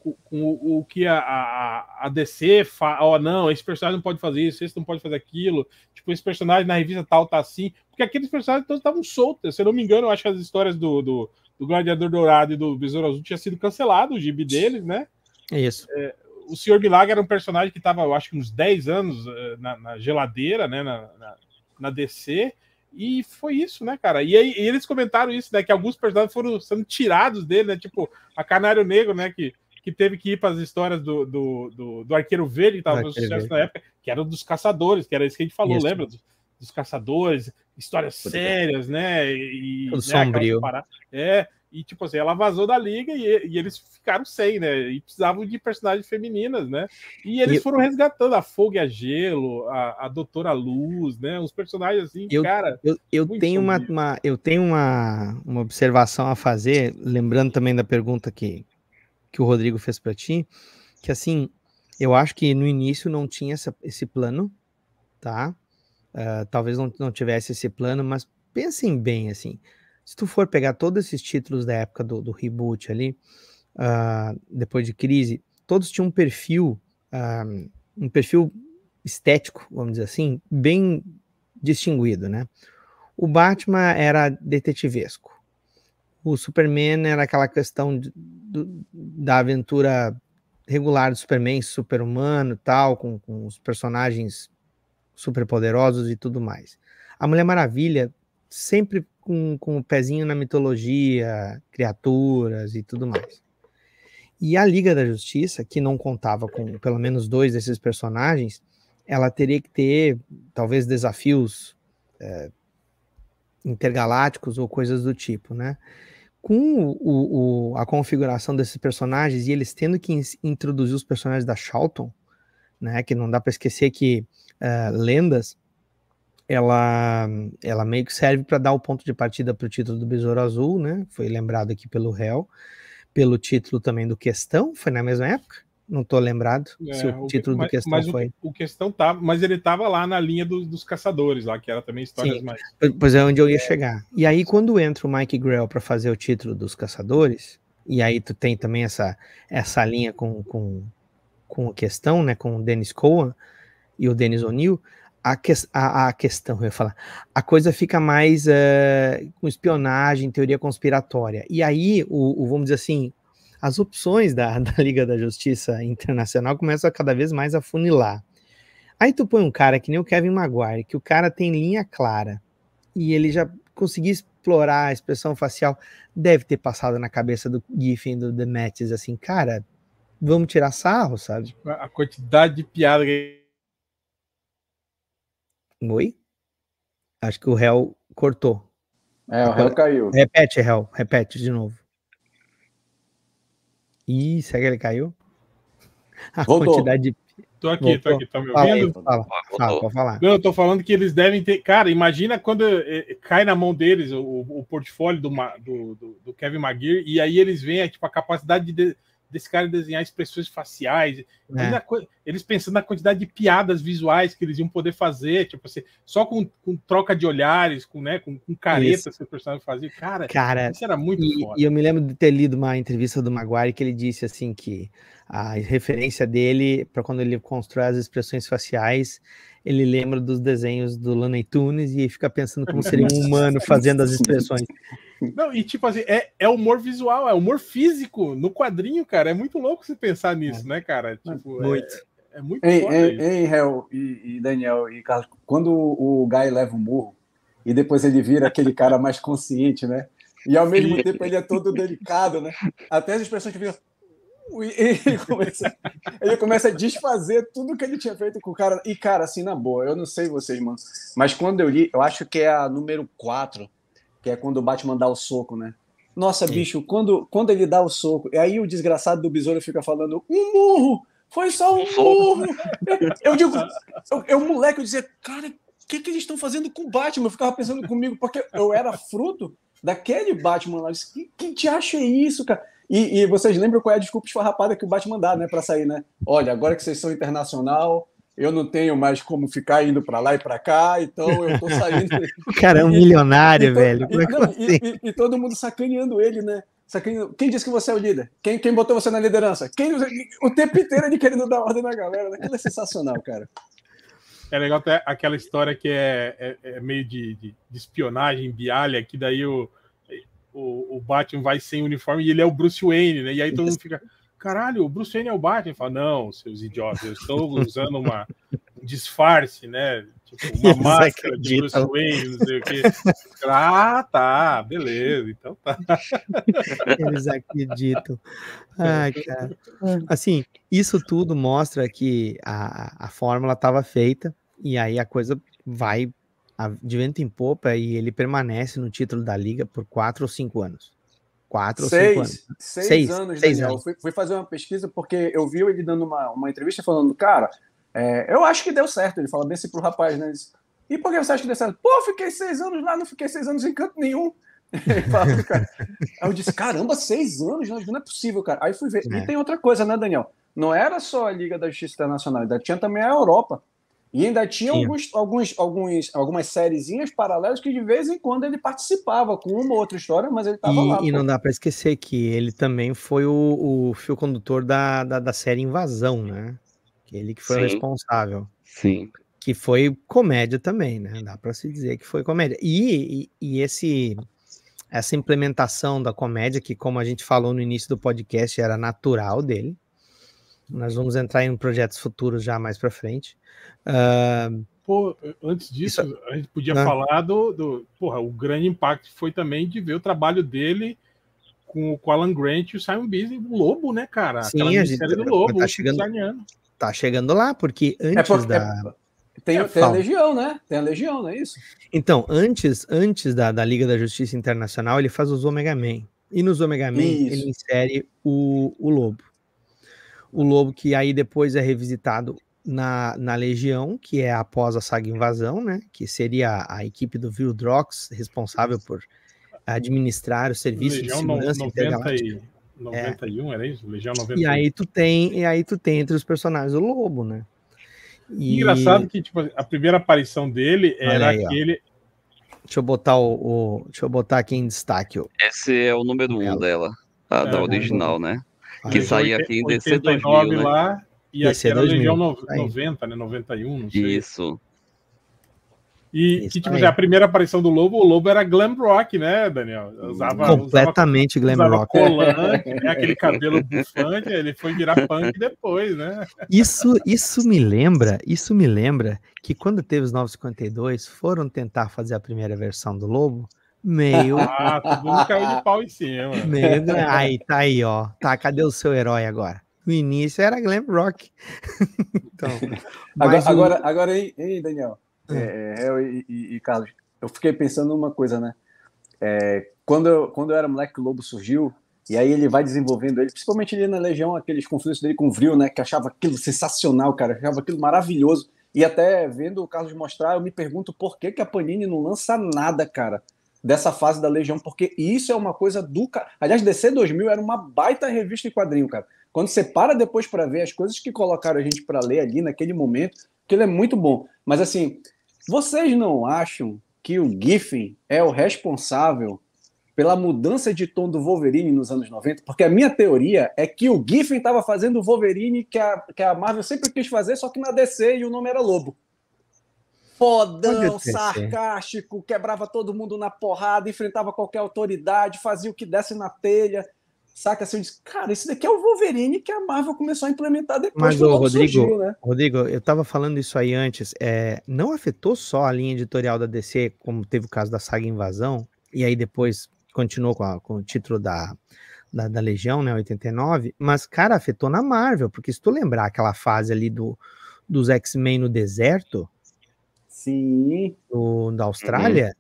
com, com o, o, que a, a, a DC fala, ó, oh, não, esse personagem não pode fazer isso, esse não pode fazer aquilo, tipo, esse personagem na revista tal tá assim, porque aqueles personagens todos estavam soltos, se eu não me engano, eu acho que as histórias do, do, do Gladiador Dourado e do Besouro Azul tinha sido cancelado, o gibi deles, né? É isso. É, o Senhor Milagre era um personagem que estava, eu acho que uns 10 anos eh, na, na geladeira, né, na, na, na DC, e foi isso, né, cara? E, aí, e eles comentaram isso, né? Que alguns personagens foram sendo tirados dele, né? Tipo, a Canário Negro, né? Que que teve que ir para as histórias do, do, do, do Arqueiro Verde, que estava sucesso na época, que era dos caçadores, que era isso que a gente falou, isso. lembra? Dos, dos, caçadores, histórias Por sérias, né? E, o né, sombrio. É, e tipo assim, ela vazou da liga e, e, eles ficaram sem, né? E precisavam de personagens femininas, né? E eles e foram resgatando a Fogo e a Gelo, a, a Doutora Luz, né? Uns personagens assim, eu, cara. Eu, eu tenho uma, uma, eu tenho uma, uma observação a fazer, lembrando também da pergunta que, que o Rodrigo fez para ti, que assim, eu acho que no início não tinha essa, esse plano, tá? Uh, talvez não, não tivesse esse plano, mas pensem bem, assim, se tu for pegar todos esses títulos da época do, do reboot ali, uh, depois de crise, todos tinham um perfil, uh, um perfil estético, vamos dizer assim, bem distinguido, né? O Batman era detetivesco. O Superman era aquela questão de, da aventura regular do Superman, super-humano tal, com, com os personagens superpoderosos e tudo mais. A Mulher Maravilha sempre com, com o pezinho na mitologia, criaturas e tudo mais. E a Liga da Justiça, que não contava com pelo menos dois desses personagens, ela teria que ter talvez desafios é, intergalácticos ou coisas do tipo, né? com o, o, a configuração desses personagens e eles tendo que in introduzir os personagens da Charlton, né, que não dá para esquecer que uh, Lendas ela, ela meio que serve para dar o ponto de partida para o título do Besouro Azul, né? Foi lembrado aqui pelo réu, pelo título também do Questão, foi na mesma época não estou lembrado é, se o, o título mas, do questão mas foi. O, o questão tá, mas ele estava lá na linha do, dos caçadores, lá que era também histórias Sim, mais. Pois é onde eu ia chegar. E aí quando entra o Mike Grell para fazer o título dos caçadores, e aí tu tem também essa essa linha com com, com a questão, né, com o Dennis Cohen e o Dennis O'Neill, a, que, a, a, questão, eu ia falar, a coisa fica mais uh, com espionagem, teoria conspiratória. E aí, o, o, vamos dizer assim, as opções da, da Liga da Justiça Internacional começam a cada vez mais a funilar. Aí tu põe um cara que nem o Kevin Maguire, que o cara tem linha clara e ele já conseguiu explorar a expressão facial, deve ter passado na cabeça do Giffen do The Matches assim, cara, vamos tirar sarro, sabe? Tipo, a quantidade de piada que. Oi? Acho que o réu cortou. É, o réu caiu. Repete, réu, repete de novo. Ih, será que ele caiu? A Voltou. quantidade de. Tô aqui, Voltou. tô aqui, tá me ouvindo? Fala, fala, fala, fala. Não, eu tô falando que eles devem ter. Cara, imagina quando eh, eh, cai na mão deles o, o portfólio do, do, do, Kevin Maguire e aí eles veem tipo, a capacidade de desse cara desenhar expressões faciais. É. Eles pensando na quantidade de piadas visuais que eles iam poder fazer, tipo assim, só com, com troca de olhares, com, né, com, com caretas isso. que o personagem fazia. Cara, cara, isso era muito e, foda. E eu me lembro de ter lido uma entrevista do Maguire que ele disse assim que a referência dele para quando ele constrói as expressões faciais ele lembra dos desenhos do Looney Tunes e fica pensando como seria um humano fazendo as expressões. Não, e tipo assim, é, é humor visual, é humor físico no quadrinho, cara. É muito louco você pensar nisso, é. né, cara? É tipo, é muito. É, é muito ei, Hel e, e, Daniel e Carlos, quando o Guy leva o murro e depois ele vira aquele cara mais consciente, né? E ao mesmo tempo ele é todo delicado, né? Até as expressões que viram. Ele começa, ele começa a desfazer tudo que ele tinha feito com o cara. E, cara, assim, na boa, eu não sei vocês, mano. Mas quando eu li, eu acho que é a número 4 que é quando o Batman dá o soco, né? Nossa, Sim. bicho, quando, quando ele dá o soco, e aí o desgraçado do besouro fica falando, um murro! Foi só um murro! eu digo, eu, eu moleque, eu dizia, cara, o que, que eles estão fazendo com o Batman? Eu ficava pensando comigo, porque eu era fruto daquele Batman lá. Eu disse, que, que te acha isso, cara? E, e, vocês lembram qual é a desculpa esfarrapada que o Batman dá, né, pra sair, né? Olha, agora que vocês são internacional, eu não tenho mais como ficar indo para lá e para cá, então eu estou saindo. o cara é um milionário, e, velho. É e, não, assim? e, e, todo mundo sacaneando ele, né? Sacaneando. Quem disse que você é o líder? Quem, quem botou você na liderança? Quem, o tempo inteiro ele querendo dar ordem na galera. Né? Aquilo é sensacional, cara. É legal até aquela história que é, é, é meio de, de, de, espionagem, bialha, que daí o, o, o Batman vai sem uniforme e ele é o Bruce Wayne, né? E aí todo mundo fica caralho, o Bruce Wayne é o Batman. Fala, não, seus idiotas, eu estou usando uma um disfarce, né? Tipo, uma máscara de Bruce Wayne, não sei o quê. Ah, tá, beleza, então tá. Eles acreditam. Ah, cara. Assim, isso tudo mostra que a, a fórmula estava feita e aí a coisa vai de vento em popa e ele permanece no título da liga por quatro ou cinco anos quatro seis, ou cinco anos. Seis, seis anos, seis Daniel. Anos. Fui, fui, fazer uma pesquisa porque eu vi ele dando uma, uma entrevista falando, cara, é, eu acho que deu certo. Ele fala bem assim pro rapaz, né? e por que você acha que deu certo? Pô, fiquei seis anos lá, não fiquei seis anos em canto nenhum. Fala, cara, aí eu disse, caramba, seis anos? Não é possível, cara. Aí fui ver. É. E tem outra coisa, né, Daniel? Não era só a Liga da Justiça Internacional, tinha também a Europa. E ainda tinha alguns, alguns, alguns, algumas sériezinhas paralelas que de vez em quando ele participava com uma ou outra história, mas ele estava lá. E pô. não dá para esquecer que ele também foi o, o fio condutor da, da, da série Invasão, né? Ele que foi Sim. responsável. Sim. Que foi comédia também, né? Dá para se dizer que foi comédia. E, e, e esse essa implementação da comédia, que como a gente falou no início do podcast, era natural dele nós vamos entrar em projetos futuros já mais para frente. Uh, Pô, antes disso, isso, a gente podia não. falar do, do. Porra, o grande impacto foi também de ver o trabalho dele com, com o Alan Grant e o Simon Beasley, o Lobo, né, cara? Sim, a gente do tá Lobo, tá chegando, italiano. tá chegando lá, porque é antes é porque, da. É, tem, é, tem a Legião, né? Tem a Legião, não é isso? Então, antes antes da, da Liga da Justiça Internacional, ele faz os Omega Man. E nos Omega Man, isso. ele insere o, o Lobo o lobo que aí depois é revisitado na, na Legião, que é após a saga Invasão, né? Que seria a equipe do Vildrox responsável por administrar o serviço Legião de segurança no, 90 e, 91, é. era isso? Legião 91. E aí tu tem, e aí tu tem entre os personagens o lobo, né? E... Engraçado que tipo, a primeira aparição dele era aí, aquele. Ó. Deixa eu botar o, o, Deixa eu botar aqui em destaque. Ó. Esse é o número um dela. A, é, da né? original, né? Que saía aqui em é DC né? lá e DC aqui era Legião 90, né? 91, não sei. Isso. E que, tipo, tá a primeira aparição do Lobo, o Lobo era glam rock, né, Daniel? Usava, Completamente usava, glam rock. Colante, né? Aquele cabelo bufante, ele foi virar punk depois, né? Isso, isso me lembra, isso me lembra que quando teve os 952, foram tentar fazer a primeira versão do Lobo, Meio. Ah, todo mundo caiu de pau em cima. Meio. Aí, tá aí, ó. Tá, cadê o seu herói agora? no início era glam rock. então, agora, o... agora, agora, hein, Daniel? Ah. É, é, eu e, e, e, Carlos, eu fiquei pensando numa coisa, né? É, quando, eu, quando eu era moleque, o Lobo surgiu, e aí ele vai desenvolvendo ele, principalmente ali na Legião, aqueles conflitos dele com o Vril, né? Que achava aquilo sensacional, cara, achava aquilo maravilhoso. E até vendo o Carlos mostrar, eu me pergunto por que, que a Panini não lança nada, cara dessa fase da Legião, porque isso é uma coisa do. Aliás, DC 2000 era uma baita revista e quadrinho, cara. Quando você para depois para ver as coisas que colocaram a gente para ler ali naquele momento, que ele é muito bom. Mas assim, vocês não acham que o Giffen é o responsável pela mudança de tom do Wolverine nos anos 90, porque a minha teoria é que o Giffen estava fazendo o Wolverine que a, que a Marvel sempre quis fazer, só que na DC e o nome era Lobo fodão, sarcástico, quebrava todo mundo na porrada, enfrentava qualquer autoridade, fazia o que desse na telha. Saca assim, eu disse, cara, esse daqui é o Wolverine que a Marvel começou a implementar depois Mas, que o Rodrigo, surgiu, né? Rodrigo, eu tava falando isso aí antes, é, não afetou só a linha editorial da DC, como teve o caso da saga Invasão, e aí depois continuou com, a, com o título da, da, da Legião, né, 89, mas, cara, afetou na Marvel, porque se tu lembrar aquela fase ali do, dos X-Men no deserto, Sim. Do, da Austrália. Uhum.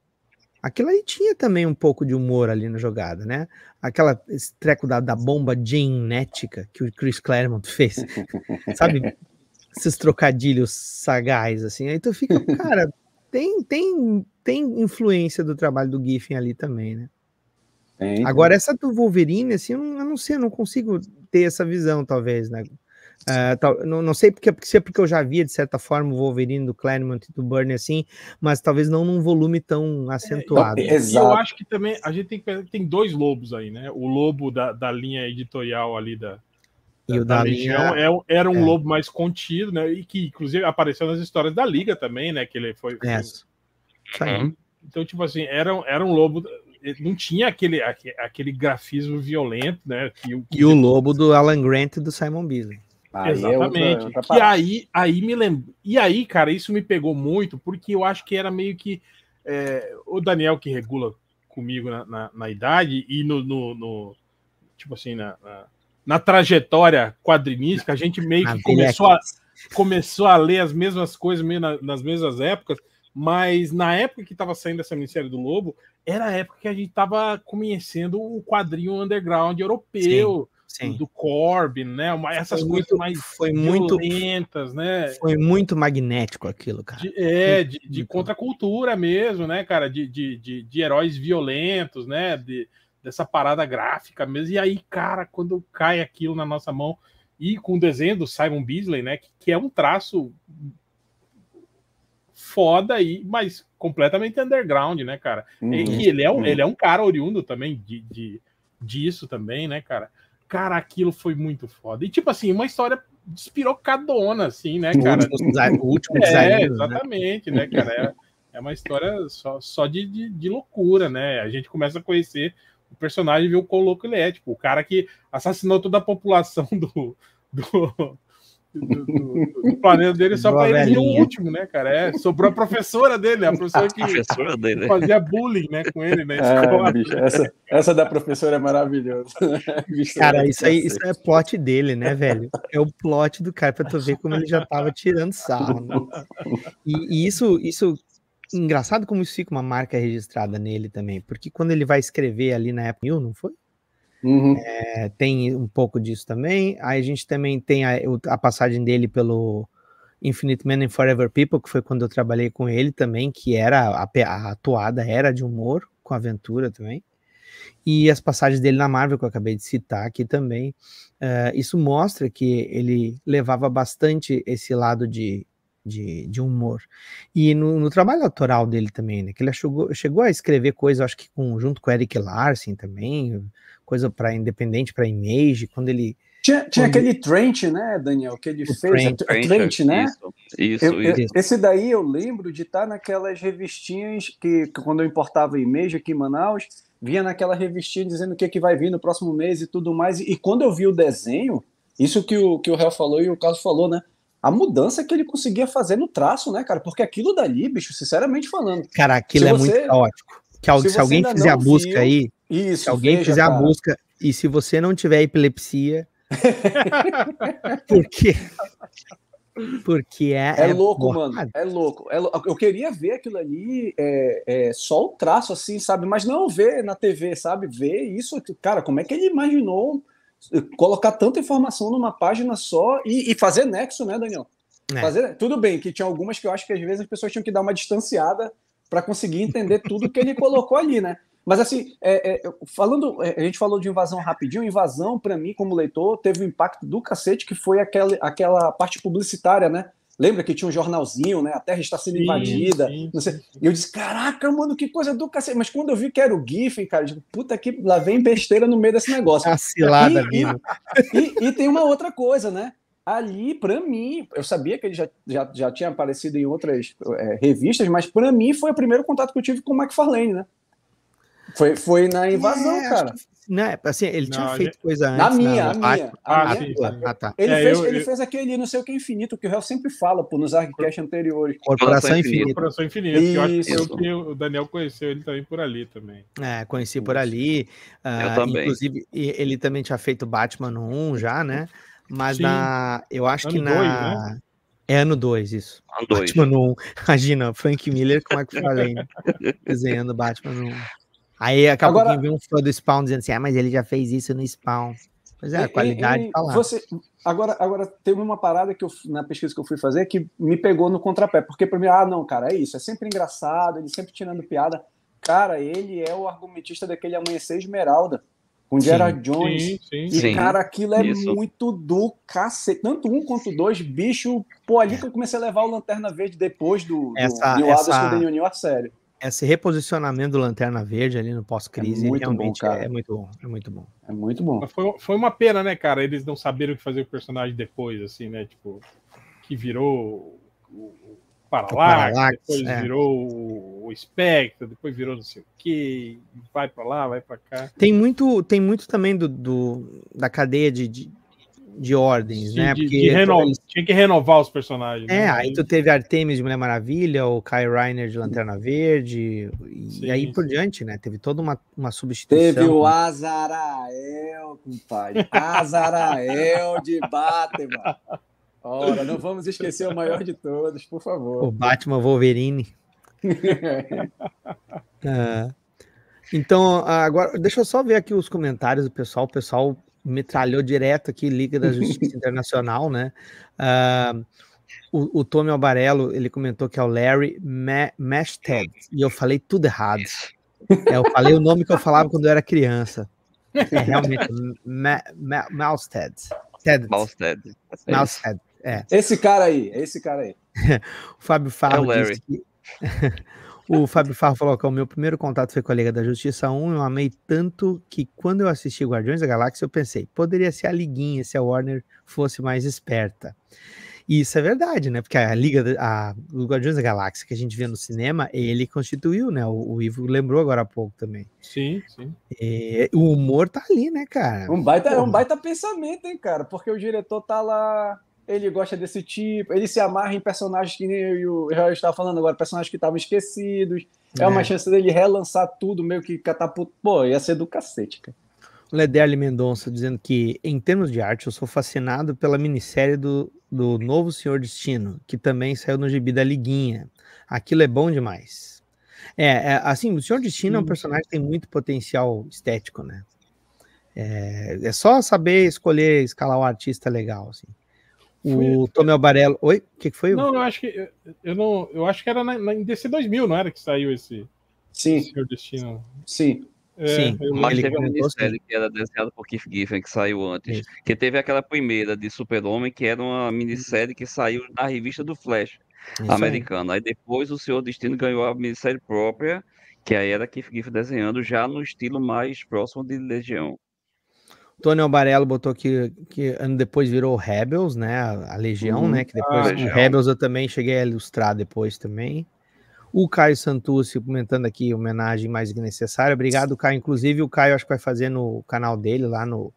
Aquilo aí tinha também um pouco de humor ali na jogada, né? Aquela esse treco da, da bomba genética que o Chris Claremont fez. Sabe? Esses trocadilhos sagazes assim. Aí tu fica, cara, tem, tem, tem influência do trabalho do Giffen ali também, né? Tem, Agora, essa do Wolverine, assim, eu não, eu não sei, eu não consigo ter essa visão, talvez, né? Ah, tal, não, não, sei porque, porque, é porque eu já via, de certa forma, o Wolverine do Claremont e do Burnie assim, mas talvez não num volume tão é, acentuado. É, Eu acho que também a gente tem que pensar que tem dois lobos aí, né? O lobo da, da linha editorial ali da, da, e o da, da Legião linha, é, era um é. lobo mais contido, né? E que, inclusive, apareceu nas histórias da Liga também, né? Que ele foi. É. Então, tipo assim, era, era um lobo não tinha aquele, aquele, grafismo violento, né? Que, que e o lobo do Alan Grant e do Simon Bisley. Aí Exatamente. É outra, outra aí, aí me lembro. E aí, cara, isso me pegou muito, porque eu acho que era meio que. É, o Daniel que regula comigo na, na, na idade e no, no, no, tipo assim na, na, na trajetória quadrinística a gente meio que começou a, começou a ler as mesmas coisas meio nas mesmas épocas mas na época que estava saindo essa minissérie do Lobo, era a época que a gente estava conhecendo o quadrinho underground europeu, Sim. do Corbin, né? Uma, essas foi coisas muito, mais foi muito lentas, né? Foi muito magnético aquilo, cara. De, é, de, de contracultura mesmo, né, cara? De, de, de, de heróis violentos, né? De, dessa parada gráfica mesmo. E aí, cara, quando cai aquilo na nossa mão e com o desenho do Simon Beasley, né? Que, que é um traço foda aí, mas completamente underground, né, cara? Uhum. E ele é, um, uhum. ele é um cara oriundo também de, de, disso também, né, cara? Cara, aquilo foi muito foda. E, tipo assim, uma história despirocadona, assim, né, cara? O último O último é, design é, exatamente, né, né cara? É, é, uma história só, só de, de, de, loucura, né? A gente começa a conhecer o personagem e ver o quão louco ele é. Tipo, o cara que assassinou toda a população do, do, do, do, do planeta dele só para ele ser o último, né, cara? É, sobrou a professora dele, a professora que a professora dele, fazia bullying né, com ele na é, escola. É, bicho, essa, essa da professora é maravilhosa. cara, é isso aí isso é plot dele, né, velho? É o plot do cara, para tu ver como ele já tava tirando sarro. Né? E, e isso, isso engraçado como isso fica uma marca registrada nele também, porque quando ele vai escrever ali na época, não foi? Uhum. É, tem um pouco disso também. Aí a gente também tem a, a passagem dele pelo Infinite Man and Forever People, que foi quando eu trabalhei com ele também, que era a, a atuada era de humor com aventura também. E as passagens dele na Marvel, que eu acabei de citar aqui também. É, isso mostra que ele levava bastante esse lado de de, de, humor. E no, no, trabalho autoral dele também, né? Que ele chegou, chegou a escrever coisa, acho que com, junto com Eric Larsen também, coisa para independente, para image, quando ele tinha, tinha quando... aquele Trent, né, Daniel, que ele o fez, Trent, a, é Trent, Trent né? Isso, isso, eu, eu, Esse daí eu lembro de estar tá naquelas revistinhas que, que quando eu importava e aqui em Manaus, vinha naquela revistinha dizendo o que, é que vai vir no próximo mês e tudo mais. E, e quando eu vi o desenho, isso que o que o Real falou e o Carlos falou, né? a mudança que ele conseguia fazer no traço, né, cara? Porque aquilo dali, bicho, sinceramente falando. Cara, aquilo é você, muito caótico. Que se, se alguém fizer a busca viu, aí, isso, se alguém veja, fizer cara. a busca e se você não tiver epilepsia, porque porque é é, é louco, é mano, é louco. É louco. Eu queria ver aquilo ali, é, é, só o traço assim, sabe? Mas não ver na TV, sabe? Ver isso, cara, como é que ele imaginou colocar tanta informação numa página só e, e fazer nexo, né, Daniel? É. Fazer, tudo bem que tinha algumas que eu acho que às vezes as pessoas tinham que dar uma distanciada para conseguir entender tudo que ele colocou ali, né? Mas assim, é, é, falando, é, a gente falou de invasão rapidinho, invasão, para mim, como leitor, teve um impacto do cacete, que foi aquela, aquela parte publicitária, né? Lembra que tinha um jornalzinho, né? A terra está sendo sim, invadida. Sim. Não sei. E eu disse, caraca, mano, que coisa do cacete. Mas quando eu vi que era o Giffen, cara, eu digo, puta que lá vem besteira no meio desse negócio. Tá a e, e, né? e, e tem uma outra coisa, né? ali, para mim, eu sabia que ele já, já, já tinha aparecido em outras é, revistas, mas para mim foi o primeiro contato que eu tive com o McFarlane, né? Foi, foi na é, invasão, é, cara. né, assim, ele tinha feito coisa antes. Na né, minha, na... a minha. Ah, a minha. ah, tá. Ele, é, fez, eu, ele eu... fez aquele não sei o que infinito, que o réu sempre fala, pô, nos arquivos anteriores. Corporação Infinita. Corporação Infinita, que eu acho que, eu, o Daniel conheceu ele também por ali também. É, conheci por ali. Ah, eu também. Inclusive, ele também tinha feito Batman 1 já, né? Mas Sim. na. Eu acho ano que na. Dois, né? É ano 2, isso. Ano 2. Batman 1. Imagina, Frank Miller com Mark Farlane desenhando Batman 1. Aí acabou Agora, vem um fã do Spawn dizendo assim, ah, mas ele já fez isso no Spawn. Pois é, a qualidade e, e, tá lá. Você, agora, agora, teve uma parada que eu, na pesquisa que eu fui fazer que me pegou no contrapé, porque para mim, ah, não, cara, é isso, é sempre engraçado, ele sempre tirando piada. Cara, ele é o argumentista daquele Amanhecer Esmeralda, com sim, Gerard Jones. Sim, sim, e, sim. cara, aquilo é isso. muito do cacete. Tanto um quanto dois, bicho. Pô, ali é. que eu comecei a levar o Lanterna Verde depois do, do, do essa... Adas com o Daniel sério esse reposicionamento do Lanterna Verde ali no pós-crise é realmente bom, é muito bom. É muito bom. É muito bom. foi, foi uma pena, né, cara? Eles não saberam o que fazer com o personagem depois, assim, né? Tipo, que virou o Paralax, depois é. virou o Spectre, depois virou não sei o que, vai para lá, vai para cá. Tem muito, tem muito também do, do da cadeia de, de de ordens, Sim, né? De, Porque de reno... eles... tinha que renovar os personagens. É, né? aí tu teve Artemis de Mulher Maravilha, o Kai Reiner de Lanterna Verde, e Sim. aí por diante, né? Teve toda uma, uma substituição. Teve o Azarael, compadre. Azarael de Batman. Ora, não vamos esquecer o maior de todos, por favor. O Batman Wolverine. ah. Então, agora, deixa eu só ver aqui os comentários do pessoal. O pessoal metralhou direto aqui, Liga da Justiça Internacional, né? Uh, o, o Tommy Albarello, ele comentou que é o Larry Ma Masted, e eu falei tudo errado. É, eu falei o nome que eu falava quando eu era criança. É realmente Mousetad. Mousetad. Mousetad. É. Esse cara aí, esse cara aí. o Fábio Fábio é o Larry. Que... O Fábio Farro falou que é o meu primeiro contato foi com a Liga da Justiça 1. Eu amei tanto que quando eu assisti Guardiões da Galáxia, eu pensei, poderia ser a Liguinha se a Warner fosse mais esperta. E isso é verdade, né? Porque a Liga, a, o Guardiões da Galáxia que a gente vê no cinema, ele constituiu, né? O, o Ivo lembrou agora há pouco também. Sim, sim. E, é, o humor tá ali, né, cara? Um baita, é um baita pensamento, hein, cara? Porque o diretor tá lá ele gosta desse tipo, ele se amarra em personagens que nem eu e o Real estava falando agora, personagens que estavam esquecidos. É. é. uma chance dele relançar tudo, meio que catapulta. Pô, ia ser do cacete, cara. O Lederle Mendonça dizendo que, em termos de arte, eu sou fascinado pela minissérie do, do Novo Senhor Destino, que também saiu no gibi da Liguinha. Aquilo é bom demais. É, é assim, o Senhor Destino Sim. é um uhum. personagem que tem muito potencial estético, né? É, é só saber escolher, escalar o um artista legal, assim. O Tommy Albarello. Oi? O que, que, foi? Não, eu acho que eu não, eu acho que era na, na, em DC 2000, não era que saiu esse Sim. Senhor Destino. Sim. É, Sim, eu... mas teve uma minissérie que era desenhada por Keith Giffen, que saiu antes. Isso. Que teve aquela primeira de Super-Homem, que era uma minissérie que saiu na revista do Flash americana. Aí. aí. depois o Senhor Destino ganhou a minissérie própria, que aí era Keith Giffen desenhando já no estilo mais próximo de Legião. Tony Albarello botou aqui que ano depois virou Rebels, né? A, Legião, uhum. né? Que depois ah, o Rebels eu também cheguei a ilustrar depois também. O Caio Santucci comentando aqui homenagem mais que necessária. Obrigado, Caio. Inclusive, o Caio acho que vai fazer no canal dele lá no,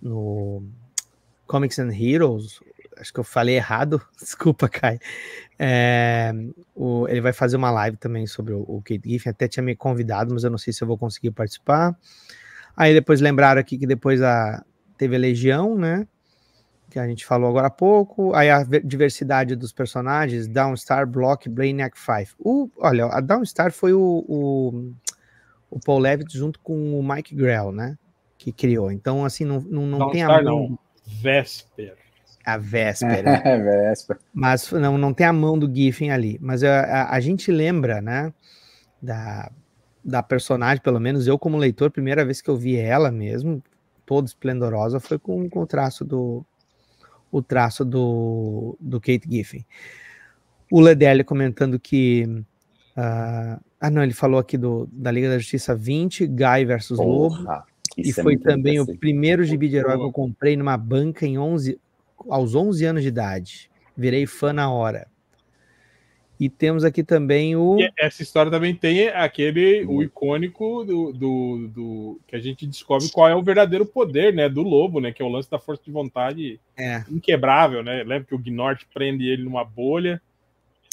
no Comics and Heroes. Acho que eu falei errado. Desculpa, Caio. É, o, ele vai fazer uma live também sobre o, o Kate Giffen. Até tinha me convidado, mas eu não sei se eu vou conseguir participar. Aí depois lembraram aqui que depois a, teve a Legião, né? Que a gente falou agora há pouco. Aí a diversidade dos personagens, Downstar, Block, Brainiac Five. O, olha, a Downstar foi o, o, o Paul Levitt junto com o Mike Grell, né? Que criou. Então, assim, não, não, não tem a mão... Não. Vesper. A Vésper. É, né? Vésper. Mas não, não tem a mão do Giffen ali. Mas a, é, a, a gente lembra, né? Da, da personagem, pelo menos eu como leitor, primeira vez que eu vi ela mesmo, toda esplendorosa, foi com, com o traço do o traço do, do Kate Giffen. O Ledelli comentando que uh, ah não, ele falou aqui do, da Liga da Justiça 20, Guy versus Lobo, e é foi é também o primeiro gibi de herói que eu comprei numa banca em 11, aos 11 anos de idade. Virei fã na hora. E temos aqui também o. E essa história também tem aquele, o icônico do, do, do, que a gente descobre qual é o verdadeiro poder, né? Do lobo, né? Que é o lance da força de vontade é. inquebrável, né? Lembra que o Gnort prende ele numa bolha.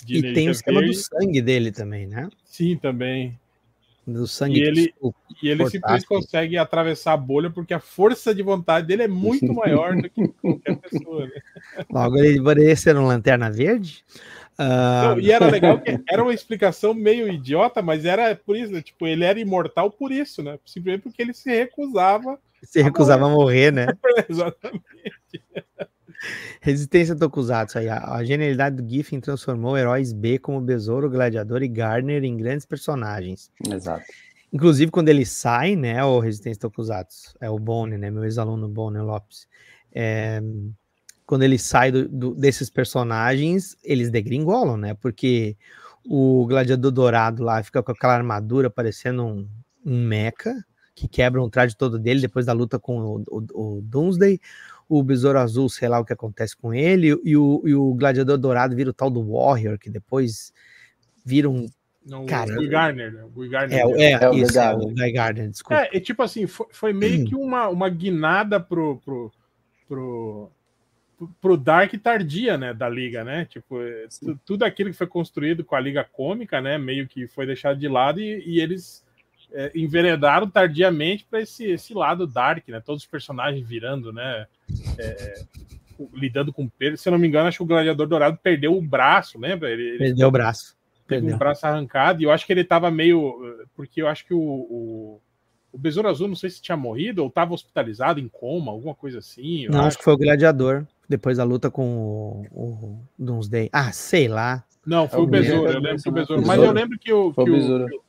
e tem o esquema do sangue dele também, né? Sim, também. Do sangue. E ele, e ele simplesmente consegue atravessar a bolha porque a força de vontade dele é muito maior do que qualquer pessoa. Né? Logo, ele poderia ser um lanterna verde. Ah, Não, e era legal que era uma explicação meio idiota, mas era por isso, né? Tipo, ele era imortal por isso, né? Simplesmente porque ele se recusava. Se recusava a morrer, a morrer né? Exatamente. Resistência Tokusatsu aí. A genialidade do Giffen transformou heróis B como Besouro, Gladiador e Garner em grandes personagens. Exato. Inclusive, quando ele sai, né, o Resistência Tokusatsu, é o Bone, né, meu ex-aluno Bone Lopes, é, quando ele sai do, do, desses personagens, eles degringolam, né? Porque o gladiador dourado lá fica com aquela armadura parecendo um, um meca, que quebra um traje todo dele depois da luta com o, o, o Doomsday. O Besouro Azul, sei lá o que acontece com ele, e o, e o Gladiador Dourado vira o tal do Warrior, que depois vira um não, Cara, o Guy Gardner, né? O Guy Gardner. É, é, é, o isso, é, o Guy Gardner, desculpa. É, é tipo assim, foi, foi meio hum. que uma, uma guinada pro, pro, pro, pro Dark tardia, né, da Liga, né? Tipo, é, tudo aquilo que foi construído com a Liga Cômica, né, meio que foi deixado de lado e, e eles é, enveredaram tardiamente para esse, esse lado Dark, né? Todos os personagens virando, né? É, lidando com perda. Se eu não me engano, acho que o Gladiador Dourado perdeu o braço, lembra? Ele, ele perdeu o braço. Perdeu. um braço arrancado e eu acho que ele tava meio... Porque eu acho que o, o o Besouro Azul, não sei se tinha morrido ou estava hospitalizado em coma, alguma coisa assim. não, acho. acho que foi o Gladiador. Depois da luta com o, o Doomsday. Ah, sei lá. Não, foi é o, o Besouro. Eu lembro que o né? Besouro. Mas eu lembro que o, que o, que, o,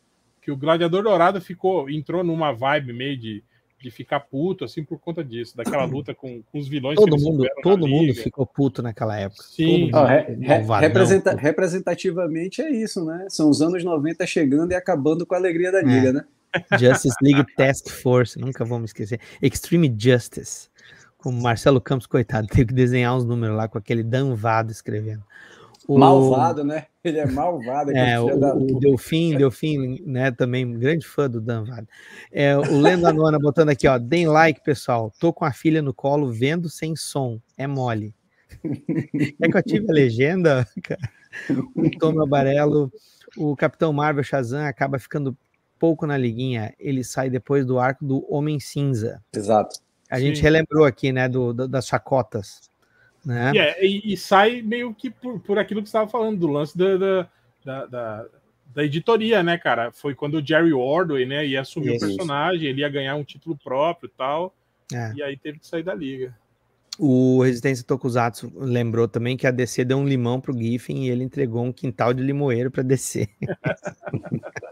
que o Gladiador Dourado ficou, entrou numa vibe meio de, de ficar puto, assim, por conta disso, daquela luta com, com os vilões. Todo mundo, todo mundo ficou puto naquela época. Sim. re, re, representa, representativamente é isso, né? São os anos 90 chegando e acabando com a alegria da é. liga, é. né? Justice League Task Force, nunca vamos esquecer. Extreme Justice. O Marcelo Campos, coitado, teve que desenhar uns números lá com aquele danvado escrevendo. O... Malvado, né? Ele é malvado. É, o, da... o Delfim, Delfim, né? Também grande fã do Danvado. É, o Lenda Nona botando aqui, ó. Deem like, pessoal. Tô com a filha no colo, vendo sem som. É mole. é que eu tive a legenda, cara. O Tom Amarelo, o Capitão Marvel Shazam acaba ficando pouco na liguinha. Ele sai depois do arco do Homem Cinza. Exato. A Sim. gente relembrou aqui, né, do, do das chacotas. Né? É, e, e, sai meio que por, por aquilo que você estava falando, do lance da da, da, da, da, editoria, né, cara? Foi quando o Jerry Ordway né, ia assumir o personagem, ele ia ganhar um título próprio e tal. É. E aí teve que sair da liga. O Resistência Tokusatsu lembrou também que a DC deu um limão pro Giffen e ele entregou um quintal de limoeiro para DC.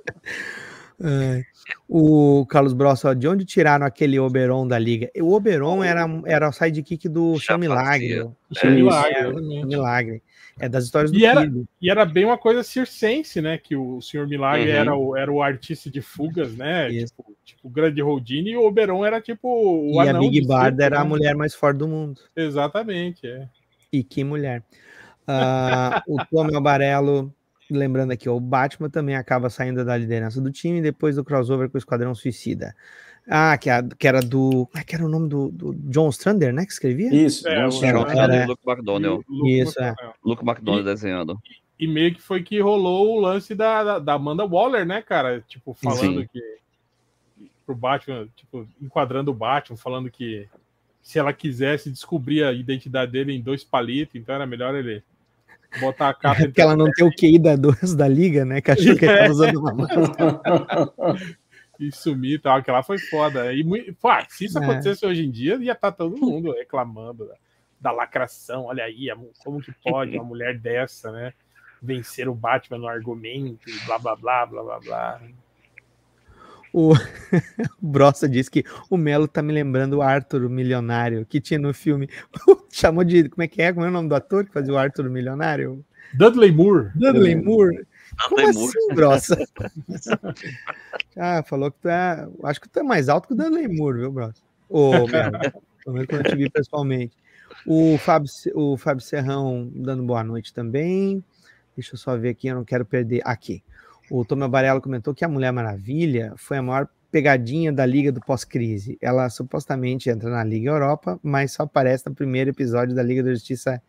É. O Carlos Brossa, de onde tiraram aquele Oberon da liga? O Oberon era, era o sidekick do Chão Milagre. É, Milagre, é, Milagre. É das histórias do e era, E era bem uma coisa circense, né? Que o Senhor Milagre uhum. era, o, era o artista de fugas, né? Tipo, tipo, o grande Rodine e o Oberon era tipo o E a Big Barda era a né. mulher mais forte do mundo. Exatamente, é. E que mulher. Uh, o Tom Amarelo lembrando aqui, o Batman também acaba saindo da liderança do time depois do crossover com o Esquadrão Suicida. Ah, que, a, que era do. Como é que era o nome do, do John Strander, né? Que escrevia? Isso, é, John Strander e Luke McDonnell. Isso, é. Luke McDonnell desenhando. E, e meio que foi que rolou o lance da, da, da Amanda Waller, né, cara? Tipo, falando Sim. que. Pro Batman, tipo, enquadrando o Batman, falando que se ela quisesse descobrir a identidade dele em dois palitos, então era melhor ele Botar a capa. que porque ela não tem o QI da 2 da liga, né? Que achou que ela usando uma máscara. e sumir e tal. Aquela foi foda. E muito, pô, se isso é. acontecesse hoje em dia, ia estar tá todo mundo reclamando da, da lacração. Olha aí, como que pode uma mulher dessa, né? Vencer o Batman no argumento, blá blá blá blá blá blá. O, o Brossa disse que o Melo tá me lembrando o Arthur, o milionário, que tinha no filme. Chamou de. Como é que é? Como é o nome do ator que fazia o Arthur, o milionário? Dudley Moore. Dudley Moore. Como Dudley assim, Brossa? ah, falou que tu é. Acho que tu é mais alto que o Dudley Moore, viu, Brossa? Ô, Melo. Pelo menos quando eu te vi pessoalmente. O Fábio, o Fábio Serrão dando boa noite também. Deixa eu só ver aqui, eu não quero perder. Aqui o Tomé Barella comentou que a Mulher Maravilha foi a maior pegadinha da Liga do pós-crise. Ela supostamente entra na Liga Europa, mas só aparece no primeiro episódio da Liga da Justiça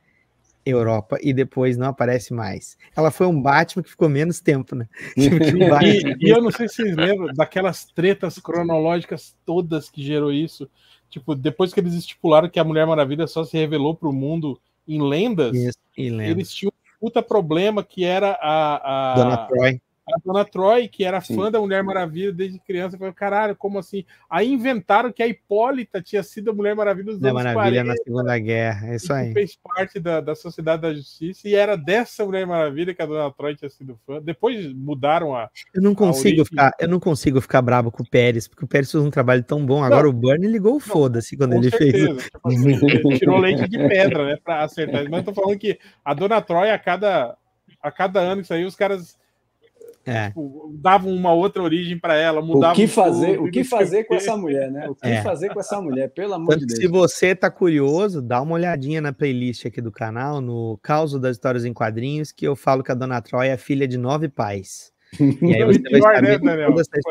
Europa e depois não aparece mais. Ela foi um Batman que ficou menos tempo, né? e, e, eu não sei se vocês lembram daquelas tretas cronológicas todas que gerou isso. Tipo, depois que eles estipularam que a Mulher Maravilha só se revelou para o mundo em lendas, isso, em eles tinham um puta problema que era a, a... Dona Troy. A dona Troy, que era Sim. fã da Mulher Maravilha desde criança, falou: caralho, como assim? Aí inventaram que a Hipólita tinha sido a Mulher Maravilha dos anos Maravilha 40, na Segunda Guerra, é isso aí. Fez parte da, da Sociedade da Justiça e era dessa Mulher Maravilha que a dona Troy tinha sido fã. Depois mudaram a. Eu não consigo, ficar, eu não consigo ficar bravo com o Pérez, porque o Pérez fez um trabalho tão bom. Agora não, o Bernie ligou foda-se quando ele certeza. fez. Tipo assim, ele tirou leite de pedra, né, pra acertar. Mas eu tô falando que a dona Troy, a cada, a cada ano que saiu, os caras é. Tipo, davam uma outra origem para ela, mudavam o que fazer, tudo, o que tipo, fazer com essa mulher, né? O que é. fazer com essa mulher, pelo amor Tanto de Deus. Se você tá curioso, dá uma olhadinha na playlist aqui do canal, no Causo das Histórias em Quadrinhos, que eu falo que a Dona Troia é filha de nove pais. E aí você e pior, né,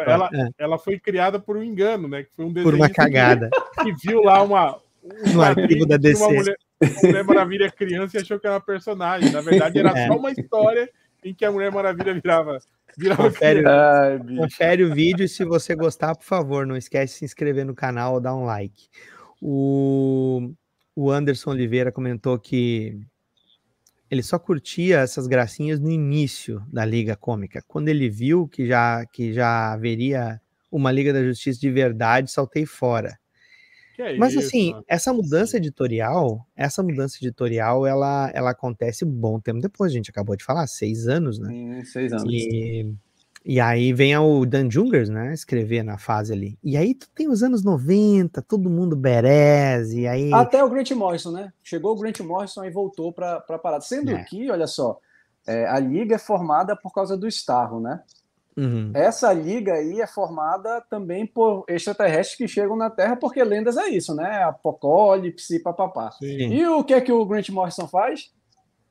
ela, é. ela, foi criada por um engano, né? Que foi um por uma cagada. Que viu lá uma um no arquivo da DC. Uma mulher, mulher Maravilha criança e achou que era uma personagem. Na verdade, era é. só uma história em que a Mulher Maravilha virava Virava confere, Ai, confere o vídeo e se você gostar, por favor, não esquece de se inscrever no canal ou dar um like. O, o Anderson Oliveira comentou que ele só curtia essas gracinhas no início da Liga Cômica. Quando ele viu que já, que já haveria uma Liga da Justiça de verdade, saltei fora. É Mas isso, assim, mano? essa mudança editorial, essa mudança editorial, ela, ela acontece um bom tempo depois, a gente acabou de falar, seis anos, né? Sim, seis anos. E, e aí vem o Dan Jungers, né, escrever na fase ali. E aí tu tem os anos 90, todo mundo berez, e aí... Até o Grant Morrison, né? Chegou o Grant Morrison e voltou para pra parada. Sendo é. que, olha só, é, a liga é formada por causa do Starro, né? Uhum. Essa liga aí é formada também por extraterrestres que chegam na Terra, porque lendas é isso, né? Apocalipse, papapá. E o que é que o Grant Morrison faz?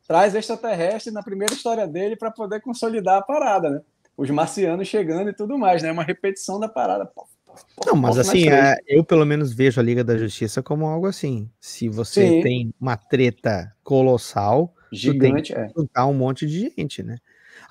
Traz extraterrestre na primeira história dele para poder consolidar a parada, né? Os marcianos chegando e tudo mais, né? Uma repetição da parada. Pô, não, mas assim, é é, eu pelo menos vejo a Liga da Justiça como algo assim. Se você Sim. tem uma treta colossal, gigante, tu tem que é. um monte de gente, né?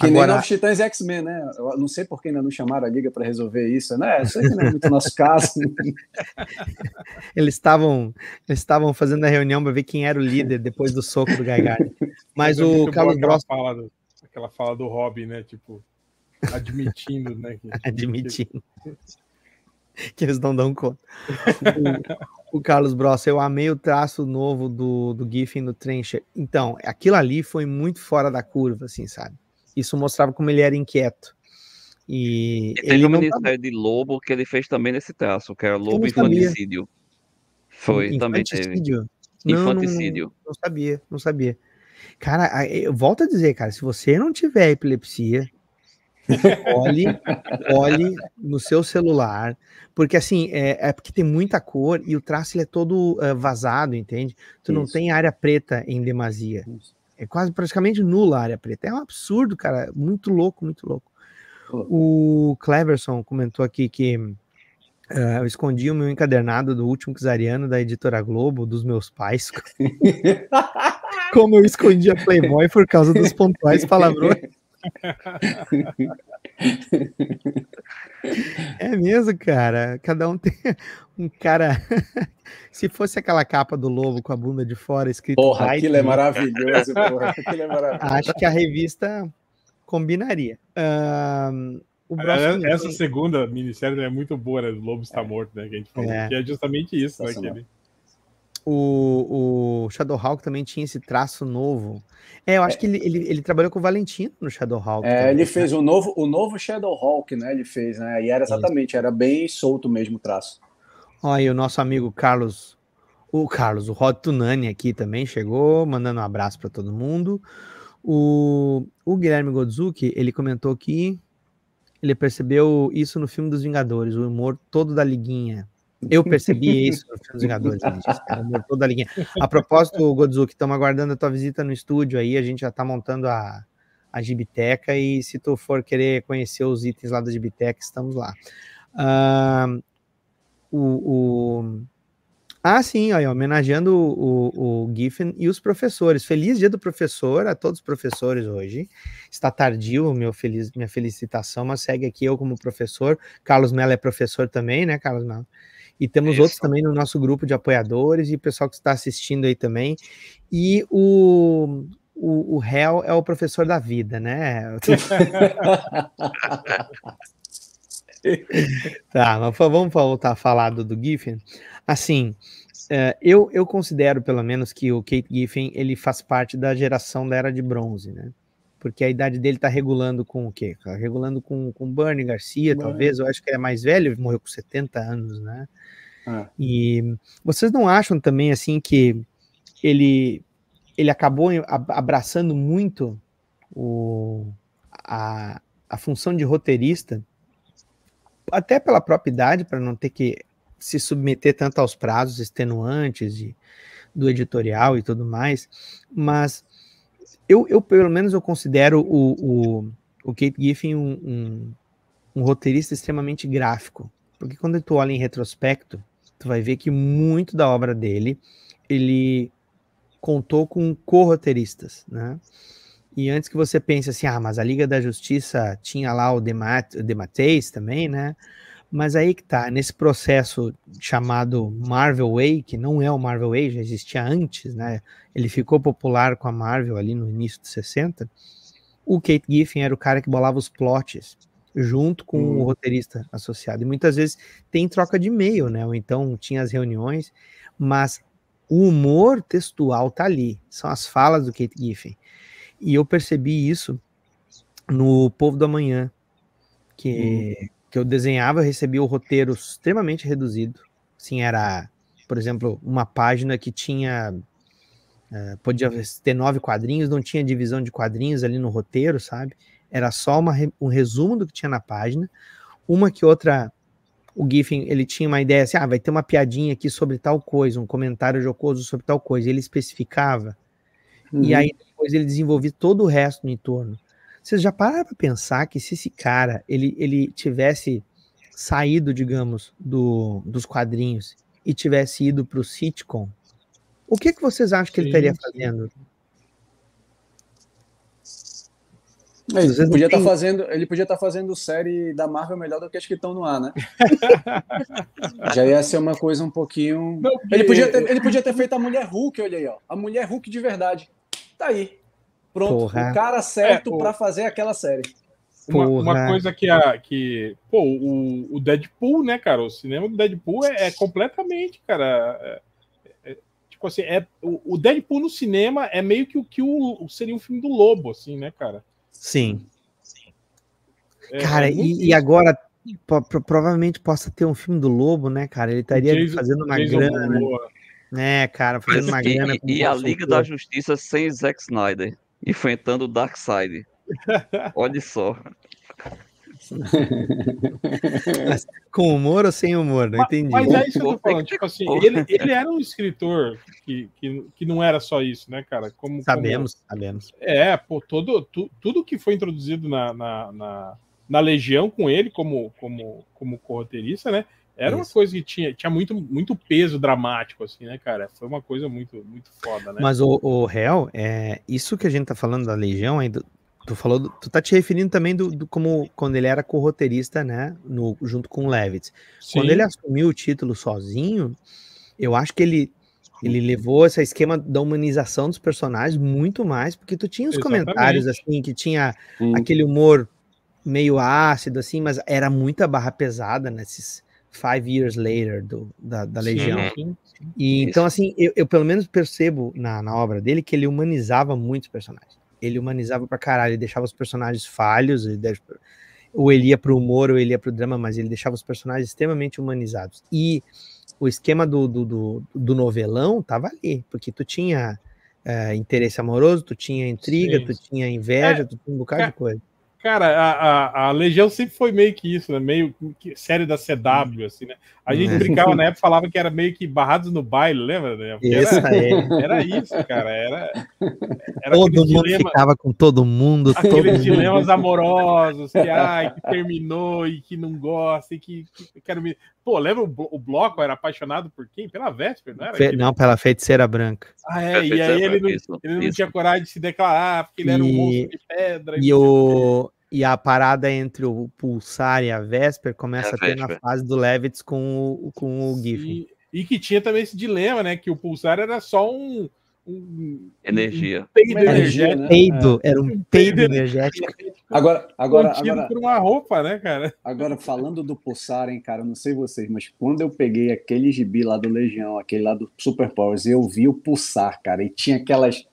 Que Agora... nem Novos Titãs X-Men, né? Eu não sei por que ainda não chamaram a Liga para resolver isso, né? Isso aí não é muito nosso caso. eles estavam eles estavam fazendo a reunião para ver quem era o líder depois do soco do Gaigari. Mas o Carlos Gross... Fala do, aquela fala do Robin, né? Tipo, admitindo, né? Que... admitindo. que eles não dão conta. O, o Carlos Bross, eu amei o traço novo do, do Giffen no Trencher. Então, aquilo ali foi muito fora da curva, assim, sabe? Isso mostrava como ele era inquieto. E, e teve ministério de Lobo que ele fez também nesse traço, que é era Lobo Infanticídio. Foi, Infanticídio. também teve. Não, Infanticídio. Não, não, sabia, não sabia. Cara, eu volto a dizer, cara, se você não tiver epilepsia, olhe, olhe no seu celular, porque assim, é, é, porque tem muita cor e o traço ele é todo uh, vazado, entende? Tu Isso. não tem área preta em demasia. Isso é quase praticamente nula a área preta. É um absurdo, cara. Muito louco, muito louco. O Cleverson comentou aqui que uh, eu escondi o meu encadernado do último Kizariano da editora Globo, dos meus pais. Como eu escondi a Playboy por causa dos pontuais palavrões. É mesmo, cara. Cada um tem um cara. Se fosse aquela capa do lobo com a bunda de fora escrito. Porra, aquilo é maravilhoso, porra. Aquilo é maravilhoso. Acho que a revista combinaria. Um, é, Essa segunda minissérie é muito boa, né? O Lobo está é. morto, né? Que a gente falou. É. Que é justamente isso, né? o, o Shadowhawk também tinha esse traço novo. É, eu acho é. que ele, ele, ele, trabalhou com o Valentino no Shadowhawk. É, também, ele né? fez o novo, o novo Shadowhawk, né? Ele fez, né? E era exatamente, Isso. era bem solto mesmo o traço. Olha, e o nosso amigo Carlos, o Carlos, o Rod Tunani aqui também chegou, mandando um abraço para todo mundo. O, o Guilherme Godzuki, ele comentou que ele percebeu isso no filme dos Vingadores, o humor todo da liguinha. Eu percebi isso no dos Vingadores, gente. Toda a, linha. a propósito, Godzuki, estamos aguardando a tua visita no estúdio aí. A gente já está montando a, a Gibiteca e se tu for querer conhecer os itens lá da Gibiteca, estamos lá. Uh, o, o, Ah, sim, homenageando o, o Giffen e os professores. Feliz dia do professor a todos os professores hoje. Está tardio meu feliz, minha felicitação, mas segue aqui eu como professor. Carlos Mello é professor também, né, Carlos Mello? E temos Isso. outros também no nosso grupo de apoiadores e o pessoal que está assistindo aí também. E o, o, o réu é o professor da vida, né? tá, mas vamos voltar a falar do, do Giffen. Assim, é, eu, eu considero pelo menos que o Kate Giffen ele faz parte da geração da era de bronze, né? porque a idade dele tá regulando com o quê? Tá regulando com o Bernie Garcia, talvez, eu acho que ele é mais velho, morreu com 70 anos, né? É. E vocês não acham também, assim, que ele, ele acabou abraçando muito o, a, a função de roteirista, até pela própria idade, para não ter que se submeter tanto aos prazos extenuantes do editorial e tudo mais, mas eu, eu pelo menos eu considero o, o, o Kate Giffen um, um, um, roteirista extremamente gráfico, porque quando tu olha em retrospecto, tu vai ver que muito da obra dele, ele contou com co-roteiristas, né? E antes que você pense assim, ah, mas a Liga da Justiça tinha lá o Dematteis também, né? Mas aí que tá, nesse processo chamado Marvel Way, que não é o Marvel Way, já existia antes, né? Ele ficou popular com a Marvel ali no início dos 60. O Kate Giffen era o cara que bolava os plots junto com hum. o roteirista associado. E muitas vezes tem troca de e-mail, né? Ou então tinha as reuniões, mas o humor textual tá ali, são as falas do Kate Giffen. E eu percebi isso no Povo do Amanhã, que hum que eu desenhava, eu recebia o roteiro extremamente reduzido. Assim, era, por exemplo, uma página que tinha. Uh, podia ter nove quadrinhos, não tinha divisão de quadrinhos ali no roteiro, sabe? Era só uma, um resumo do que tinha na página. Uma que outra. O Giffen, ele tinha uma ideia assim, ah, vai ter uma piadinha aqui sobre tal coisa, um comentário jocoso sobre tal coisa. Ele especificava. Uhum. E aí depois ele desenvolvia todo o resto no entorno. Vocês já pararam para pensar que se esse cara ele, ele tivesse saído, digamos, do, dos quadrinhos e tivesse ido para o sitcom, o que, que vocês acham que ele estaria é, tá fazendo? Ele podia, tá fazendo, ele podia estar tá fazendo série da Marvel melhor do que as que estão no ar, né? Já ia ser uma coisa um pouquinho. Ele podia, ter, ele podia ter feito a Mulher Hulk, olha aí, ó. A Mulher Hulk de verdade. Tá aí. Pronto, Porra. o cara certo é, para fazer aquela série. Uma, uma, coisa que a que pô, o, o, Deadpool, né, cara? O cinema do Deadpool é, é completamente, cara. É, é, tipo assim, é, o, o, Deadpool no cinema é meio que o que o, seria um filme do Lobo, assim, né, cara? Sim. É, cara, é e, e, agora pro, provavelmente possa ter um filme do Lobo, né, cara? Ele estaria Jason, fazendo uma Jason grana. Né? né, cara, fazendo Mas, uma e, grana. e a Liga da Justiça sem Zack Snyder enfrentando o Darkseid. Olha só. com humor ou sem humor? Não mas, entendi. Mas é isso que eu tô falando. Tipo assim, ele, ele era um escritor que, que, que, não era só isso, né, cara? Como, sabemos, como... sabemos. É, pô, todo, tu, tudo que foi introduzido na, na, na, na Legião com ele como, como, como co né? Era Isso. uma coisa que tinha, tinha muito, muito peso dramático, assim, né, cara? Foi uma coisa muito, muito foda, né? Mas o, o réu, é, isso que a gente tá falando da Legião, ainda tu falou, tu tá te referindo também do, do como quando ele era co-roteirista, né, no, junto com o Levitz. Sim. Quando ele assumiu o título sozinho, eu acho que ele ele levou esse esquema da humanização dos personagens muito mais, porque tu tinha os Exatamente. comentários assim que tinha aquele humor meio ácido assim, mas era muita barra pesada nesses Five Years Later, do, da, da Legião. Sim, sim. E, então, assim, eu, eu, pelo menos percebo na, na obra dele que ele humanizava muitos personagens. Ele humanizava pra caralho, ele deixava os personagens falhos, ele deixava, ou ele ia pro humor, ou ele ia pro drama, mas ele deixava os personagens extremamente humanizados. E o esquema do, do, do, do novelão tava ali, porque tu tinha é, interesse amoroso, tu tinha intriga, sim. tu tinha inveja, é, tu tinha um bocado é, de coisa. Cara, a, a, a, Legião sempre foi meio que isso, né? Meio que série da CW, uhum. assim, né? A gente é. brincava na época, falava que era meio que barrados no baile, lembra? Né? Isso era, aí. era isso, cara. Era, era todo mundo dilema, ficava com todo mundo. Aqueles todo mundo. dilemas amorosos, que, ai, que terminou e que não gosta e que, que quero me... Pô, lembra o, o Bloco era apaixonado por quem? Pela Vesper, não era? Fe... Não, pela feiticeira branca. Ah, é, e aí ele não, isso, ele não tinha coragem de se declarar, porque ele e... era um monstro de pedra. E, e o... e a parada entre o Pulsar e a Vesper começa é a, ter na fase do Levitz com o, com o Giffen. E... e que tinha também esse dilema, né? Que o Pulsar era só um Energia. Um energia é né? peido, é. era um peido energético. Agora, agora, agora, por uma roupa, né, cara? Agora, falando do pulsar hein cara, não sei vocês, mas quando eu peguei aquele gibi lá do Legião, aquele lá do Super Powers, eu vi o pulsar, cara, e tinha aquelas.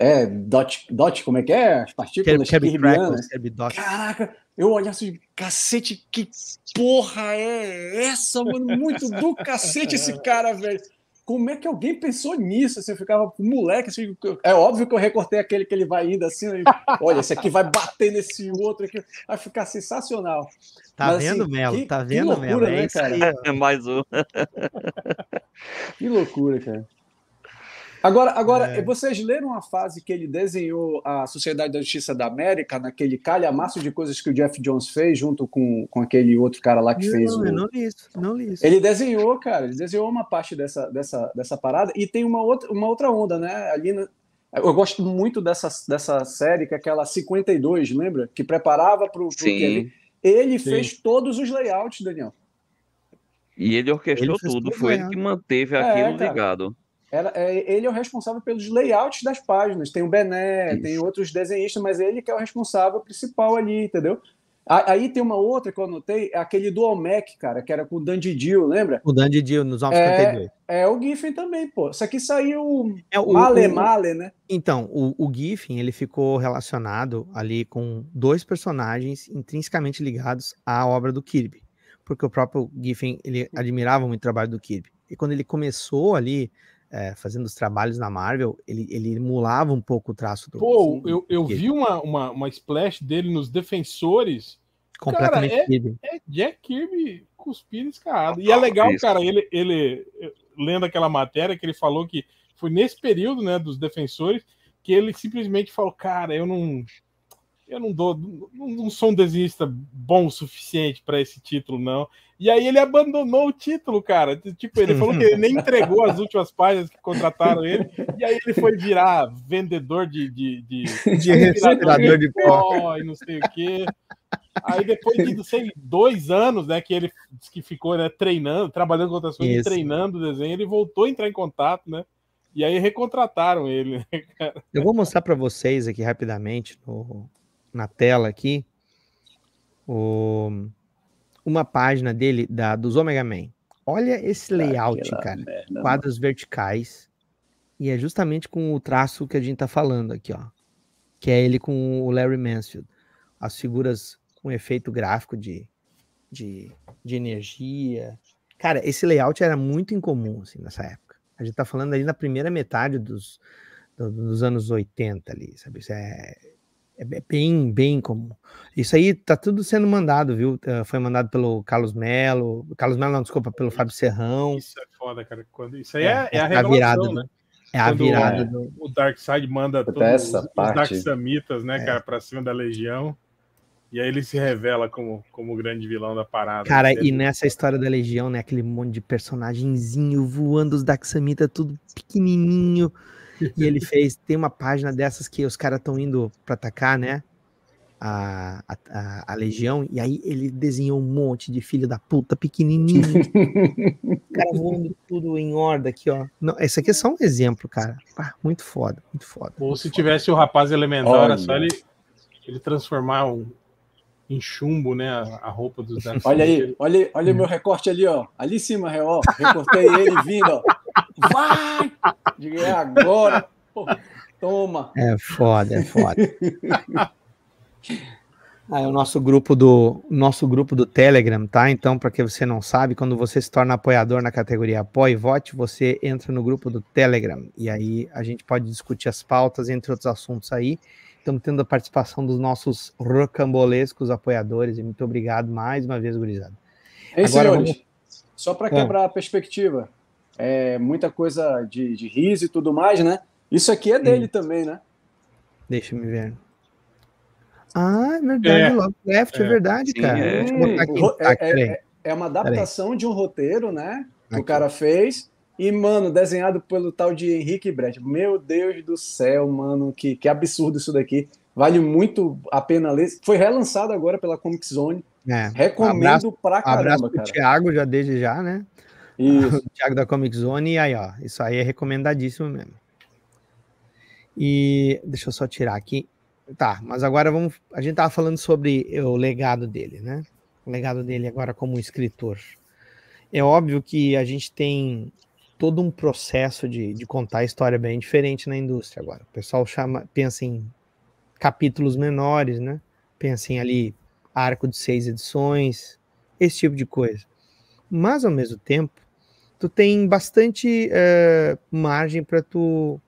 É, dot, dot, como é que é? As partículas kirbianas. Caraca, eu olhava assim, cacete, que porra é essa, mano? Muito do cacete esse cara, velho como é que alguém pensou nisso? Assim, eu ficava com moleque, assim, é óbvio que eu recortei aquele que ele vai indo assim, né? aí, olha, esse aqui vai bater nesse outro aqui, vai ficar sensacional. Tá Mas, vendo, assim, Melo? tá vendo, Melo? É né, É mais um. que loucura, cara. Agora, agora é. vocês leram a fase que ele desenhou a Sociedade da Justiça da América, naquele calhamaço de coisas que o Jeff Jones fez, junto com, com aquele outro cara lá que não, fez. Não, o... eu não li isso, não li isso. Ele desenhou, cara, ele desenhou uma parte dessa, dessa, dessa parada, e tem uma outra, uma outra onda, né? Ali na... Eu gosto muito dessa, dessa série, que é aquela 52, lembra? Que preparava para o. Ele, ele Sim. fez todos os layouts, Daniel. E ele orquestrou ele tudo, foi ele que manteve é, aquilo é, ligado. Cara. Ela, é, ele é o responsável pelos layouts das páginas. Tem o Bené, Isso. tem outros desenhistas, mas ele que é o responsável principal ali, entendeu? Aí tem uma outra que eu anotei, é aquele do Mac, cara, que era com o Dandy Dio, lembra? O Dandy Dio, nos anos é, 52. É, o Giffen também, pô. Isso aqui saiu é, o, male, o, male, né? Então, o, o Giffen, ele ficou relacionado ali com dois personagens intrinsecamente ligados à obra do Kirby. Porque o próprio Giffen, ele admirava muito o trabalho do Kirby. E quando ele começou ali é, fazendo os trabalhos na Marvel, ele, ele emulava um pouco o traço do. Pô, assim, eu, eu vi uma, uma, uma splash dele nos Defensores. Completamente cara, é, é Jack Kirby cuspido escarrado. E é legal, isso. cara, ele, ele lendo aquela matéria que ele falou que foi nesse período né, dos defensores que ele simplesmente falou: Cara, eu não eu não dou, não, não sou um desenhista bom o suficiente para esse título, não. E aí ele abandonou o título, cara. Tipo, ele falou que ele nem entregou as últimas páginas que contrataram ele, e aí ele foi virar vendedor de. de, de, de respirador de pó e não sei o quê. Aí depois de sei, dois anos, né, que ele que ficou né, treinando, trabalhando com outras coisas, Isso. treinando o desenho, ele voltou a entrar em contato, né? E aí recontrataram ele. Né, Eu vou mostrar para vocês aqui rapidamente no, na tela aqui o, uma página dele da, dos Omega Man. Olha esse tá, layout, cara. Merda, né? Quadros verticais. E é justamente com o traço que a gente tá falando aqui, ó. Que é ele com o Larry Mansfield. As figuras com efeito gráfico de, de, de energia. Cara, esse layout era muito incomum, assim, nessa época. A gente tá falando ali na primeira metade dos, dos anos 80 ali, sabe? Isso é, é bem, bem comum. Isso aí tá tudo sendo mandado, viu? Ah, foi mandado pelo Carlos Melo, Carlos Melo não, desculpa, pelo Fábio Serrão. Isso é foda, cara. Quando, isso aí é, é, é, é a, virada, né? É a virada. Do... O Dark Side manda todos essa os, parte... os Dark Samitas, né, é. cara, pra cima da Legião. E aí ele se revela como, como o grande vilão da parada. Cara, e nessa história da Legião, né? Aquele monte de personagenzinho voando, os Samitas tudo pequenininho e ele fez, tem uma página dessas que os caras estão indo para atacar, né? A, a, a, legião, e aí ele desenhou um monte de filho da puta pequenininho. o cara voando tudo em horda aqui, ó. Não, esse aqui é só um exemplo, cara. muito foda, muito foda. Ou muito se foda. tivesse o rapaz elementar, era só ele, ele transformar um, em chumbo, né? A, roupa dos Olha aí, olha, olha hum. meu recorte ali, ó. Ali em cima, ó. Recortei ele vindo, ó vai! Diga, é agora! Pô, toma! É foda, é foda. Ah, é o nosso grupo do nosso grupo do Telegram, tá? Então, para que você não sabe, quando você se torna apoiador na categoria Apoie Vote, você entra no grupo do Telegram e aí a gente pode discutir as pautas entre outros assuntos aí. Estamos tendo a participação dos nossos rocambolescos apoiadores e muito obrigado mais uma vez, gurizada. Ei, Agora, senhores, vamos... só para é. quebrar é. a perspectiva, é, muita coisa de, de riso e tudo mais, né? Isso aqui é dele Sim. também, né? Deixa eu me ver. Ah, é verdade, é. Lovecraft, é, é verdade, Sim, cara. É. Aqui, é, ah, é, é, uma adaptação de um roteiro, né? Que aqui. o cara fez. E, mano, desenhado pelo tal de Henrique Brecht. Meu Deus do céu, mano, que, que absurdo isso daqui. Vale muito a pena ler. Foi relançado agora pela Comic Zone. É. Recomendo abraço, pra caramba, abraço pro cara. Thiago já desde já, né? Isso. Thiago da Comic Zone, e aí, ó, isso aí é recomendadíssimo mesmo. E deixa eu só tirar aqui. Tá, mas agora vamos. A gente tava falando sobre o legado dele, né? O legado dele agora como escritor. É óbvio que a gente tem todo um processo de, de contar a história bem diferente na indústria agora. O pessoal chama, pensa em capítulos menores, né? Pensa em ali arco de seis edições, esse tipo de coisa. Mas ao mesmo tempo, tu tem bastante eh, margem para tu